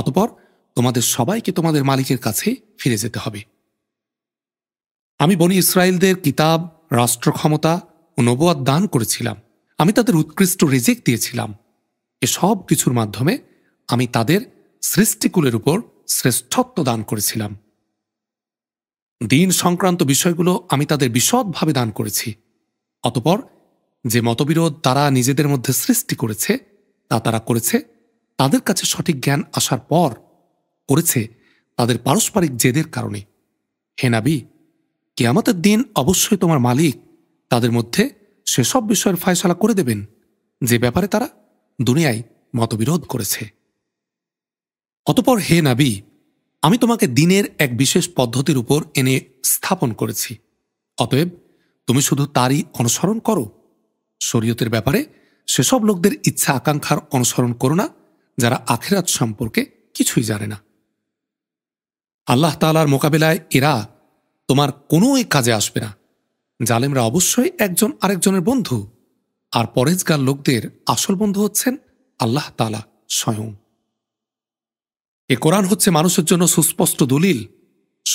অতপর তোমাদের সবাইকে তোমাদের মালিকের কাছে ফিরে যেতে হবে আমি বনি ইসরায়েলদের কিতাব রাষ্ট্র ক্ষমতা ও নবুয়াদ দান করেছিলাম আমি তাদের উৎকৃষ্ট রিজেক্ট দিয়েছিলাম এসব কিছুর মাধ্যমে আমি তাদের সৃষ্টিকুলের উপর শ্রেষ্ঠত্ব দান করেছিলাম দিন সংক্রান্ত বিষয়গুলো আমি তাদের বিশদভাবে দান করেছি অতপর যে মতবিরোধ তারা নিজেদের মধ্যে সৃষ্টি করেছে তা তারা করেছে তাদের কাছে সঠিক জ্ঞান আসার পর করেছে তাদের পারস্পরিক জেদের কারণে হে কে কেয়ামতের দিন অবশ্যই তোমার মালিক তাদের মধ্যে সেসব বিষয়ের ফায়সালা করে দেবেন যে ব্যাপারে তারা দুনিয়ায় মতবিরোধ করেছে অতপর হে নাবি আমি তোমাকে দিনের এক বিশেষ পদ্ধতির উপর এনে স্থাপন করেছি অতএব তুমি শুধু তারই অনুসরণ করো শরীয়তের ব্যাপারে সেসব লোকদের ইচ্ছা আকাঙ্ক্ষার অনুসরণ করো না যারা আখেরাত সম্পর্কে কিছুই জানে না আল্লাহ তালার মোকাবেলায় এরা তোমার কোনো কাজে আসবে না জালেমরা অবশ্যই একজন আরেকজনের বন্ধু আর পরেজগার লোকদের আসল বন্ধু হচ্ছেন আল্লাহ তালা স্বয়ং এ কোরআন হচ্ছে মানুষের জন্য সুস্পষ্ট দলিল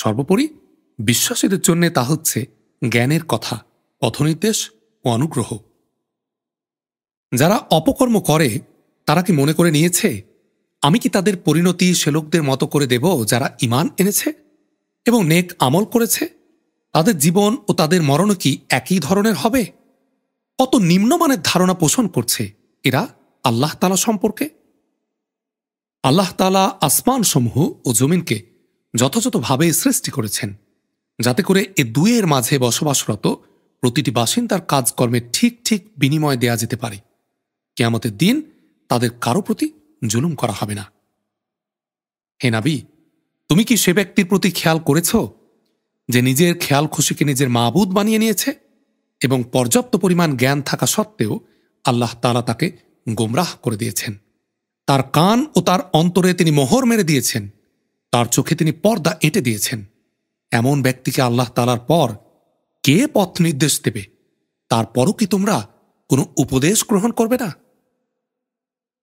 সর্বোপরি বিশ্বাসীদের জন্যে তা হচ্ছে জ্ঞানের কথা পথনির্দেশ ও অনুগ্রহ যারা অপকর্ম করে তারা কি মনে করে নিয়েছে আমি কি তাদের পরিণতি সে লোকদের মতো করে দেব যারা ইমান এনেছে এবং নেক আমল করেছে তাদের জীবন ও তাদের মরণ কি একই ধরনের হবে কত নিম্নমানের ধারণা পোষণ করছে এরা আল্লাহ তালা সম্পর্কে আল্লাহ তালা সমূহ ও জমিনকে যথাযথভাবে সৃষ্টি করেছেন যাতে করে এ দুয়ের মাঝে বসবাসরত প্রতিটি বাসিন্দার কাজকর্মে ঠিক ঠিক বিনিময় দেয়া যেতে পারে কেয়ামতের দিন তাদের কারো প্রতি জুলুম করা হবে না হে নাবি তুমি কি সে ব্যক্তির প্রতি খেয়াল করেছ যে নিজের খেয়াল খুশিকে নিজের মাহবুদ বানিয়ে নিয়েছে এবং পর্যাপ্ত পরিমাণ জ্ঞান থাকা সত্ত্বেও আল্লাহ তালা তাকে গোমরাহ করে দিয়েছেন তার কান ও তার অন্তরে তিনি মোহর মেরে দিয়েছেন তার চোখে তিনি পর্দা এঁটে দিয়েছেন এমন ব্যক্তিকে আল্লাহ তালার পর কে পথ নির্দেশ দেবে তারপরও কি তোমরা কোনো উপদেশ গ্রহণ করবে না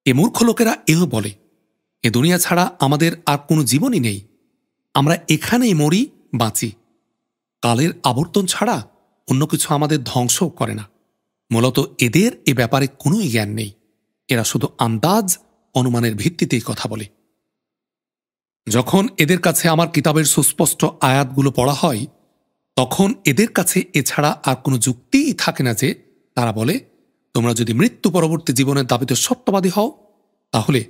এ মূর্খ লোকেরা এও বলে এ দুনিয়া ছাড়া আমাদের আর কোনো জীবনই নেই আমরা এখানেই মরি বাঁচি কালের আবর্তন ছাড়া অন্য কিছু আমাদের ধ্বংসও করে না মূলত এদের এ ব্যাপারে কোনো জ্ঞান নেই এরা শুধু আন্দাজ অনুমানের ভিত্তিতেই কথা বলে যখন এদের কাছে আমার কিতাবের সুস্পষ্ট আয়াতগুলো পড়া হয় তখন এদের কাছে এছাড়া আর কোনো যুক্তিই থাকে না যে তারা বলে তোমরা যদি মৃত্যু পরবর্তী জীবনের দাবিতে সত্যবাদী হও তাহলে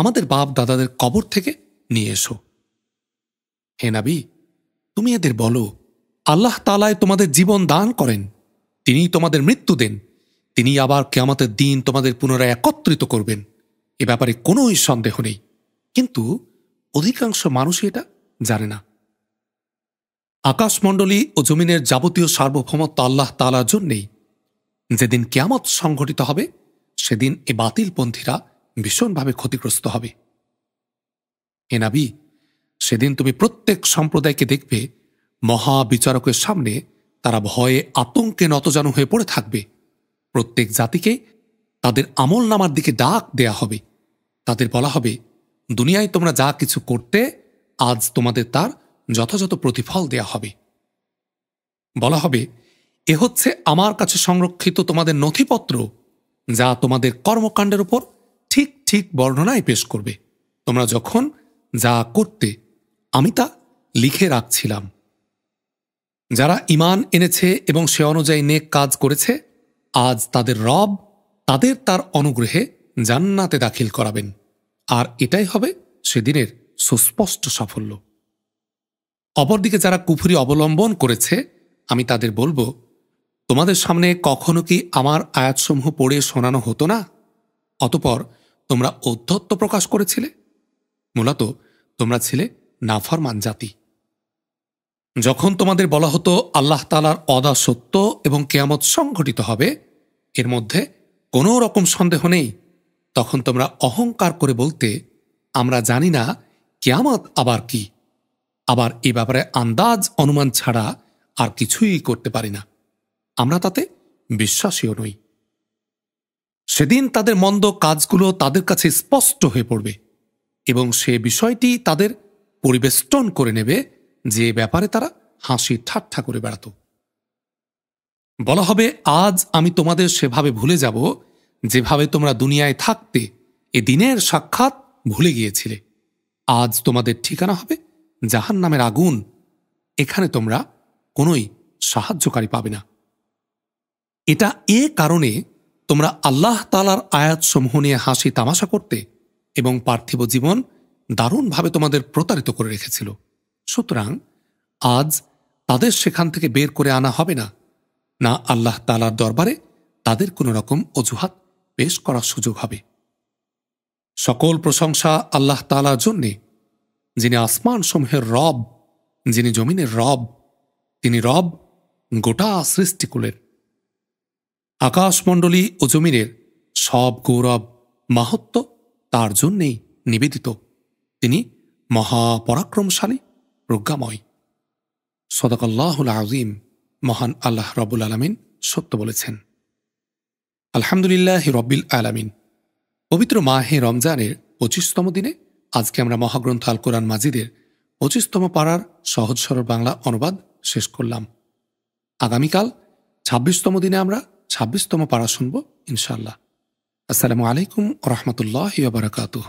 আমাদের বাপ দাদাদের কবর থেকে নিয়ে এসো হে নাবি তুমি এদের বলো আল্লাহ তালায় তোমাদের জীবন দান করেন তিনি তোমাদের মৃত্যু দেন তিনি আবার কেমতের দিন তোমাদের পুনরায় একত্রিত করবেন এ ব্যাপারে কোনোই সন্দেহ নেই কিন্তু অধিকাংশ মানুষই এটা জানে না আকাশমণ্ডলী ও জমিনের যাবতীয় সার্বভৌমত্ব আল্লাহ তালার জন্যেই যেদিন কেয়ামত সংঘটিত হবে সেদিন এ বাতিলপন্থীরা ভীষণভাবে ক্ষতিগ্রস্ত হবে এনাবি নাবি সেদিন তুমি প্রত্যেক সম্প্রদায়কে দেখবে মহা বিচারকের সামনে তারা ভয়ে আতঙ্কে নতজানু হয়ে পড়ে থাকবে প্রত্যেক জাতিকে তাদের আমল নামার দিকে ডাক দেয়া হবে তাদের বলা হবে দুনিয়ায় তোমরা যা কিছু করতে আজ তোমাদের তার যথাযথ প্রতিফল দেয়া হবে বলা হবে এ হচ্ছে আমার কাছে সংরক্ষিত তোমাদের নথিপত্র যা তোমাদের কর্মকাণ্ডের উপর ঠিক ঠিক বর্ণনায় পেশ করবে তোমরা যখন যা করতে আমি তা লিখে রাখছিলাম যারা ইমান এনেছে এবং সে অনুযায়ী নেক কাজ করেছে আজ তাদের রব তাদের তার অনুগ্রহে জান্নাতে দাখিল করাবেন আর এটাই হবে সেদিনের সুস্পষ্ট সাফল্য অপরদিকে যারা কুফুরি অবলম্বন করেছে আমি তাদের বলবো তোমাদের সামনে কখনো কি আমার আয়াতসমূহ পড়ে শোনানো হতো না অতপর তোমরা অধ্যত্ব প্রকাশ করেছিলে মূলত তোমরা ছিলে নাফরমান জাতি যখন তোমাদের বলা হতো আল্লাহ তালার অদা সত্য এবং কেয়ামত সংঘটিত হবে এর মধ্যে কোনো রকম সন্দেহ নেই তখন তোমরা অহংকার করে বলতে আমরা জানি না কেয়ামত আবার কি আবার এ ব্যাপারে আন্দাজ অনুমান ছাড়া আর কিছুই করতে পারি না আমরা তাতে বিশ্বাসীও নই সেদিন তাদের মন্দ কাজগুলো তাদের কাছে স্পষ্ট হয়ে পড়বে এবং সে বিষয়টি তাদের পরিবেষ্টন করে নেবে যে ব্যাপারে তারা হাসি ঠাট্টা করে বেড়াত বলা হবে আজ আমি তোমাদের সেভাবে ভুলে যাব যেভাবে তোমরা দুনিয়ায় থাকতে এ দিনের সাক্ষাৎ ভুলে গিয়েছিলে আজ তোমাদের ঠিকানা হবে জাহান নামের আগুন এখানে তোমরা কোনোই সাহায্যকারী পাবে না এটা এ কারণে তোমরা আল্লাহ তালার আয়াতসমূহ নিয়ে হাসি তামাশা করতে এবং পার্থিব জীবন দারুণভাবে তোমাদের প্রতারিত করে রেখেছিল সুতরাং আজ তাদের সেখান থেকে বের করে আনা হবে না না আল্লাহ তালার দরবারে তাদের কোনো রকম অজুহাত পেশ করার সুযোগ হবে সকল প্রশংসা আল্লাহ তালার জন্যে যিনি আসমান সমূহের রব যিনি জমিনের রব তিনি রব গোটা সৃষ্টিকুলের আকাশমণ্ডলী ও জমিনের সব গৌরব মাহাত্ম তার জন্যেই নিবেদিত তিনি মহাপরাক্রমশালী প্রজ্ঞাময় সদাকল্লাহুল আজিম মহান আল্লাহ রবুল আলমিন সত্য বলেছেন আলহামদুলিল্লাহ রব্বিল আলামিন পবিত্র মাহে রমজানের পঁচিশতম দিনে আজকে আমরা মহাগ্রন্থ আল কোরআন মাজিদের পঁচিশতম পাড়ার সহজ সরল বাংলা অনুবাদ শেষ করলাম আগামীকাল ছাব্বিশতম দিনে আমরা ছাব্বিশতম পাড়া শুনব ইনশাল্লাহ আসসালামু আলাইকুম রহমতুল্লাহ বারকাতুহ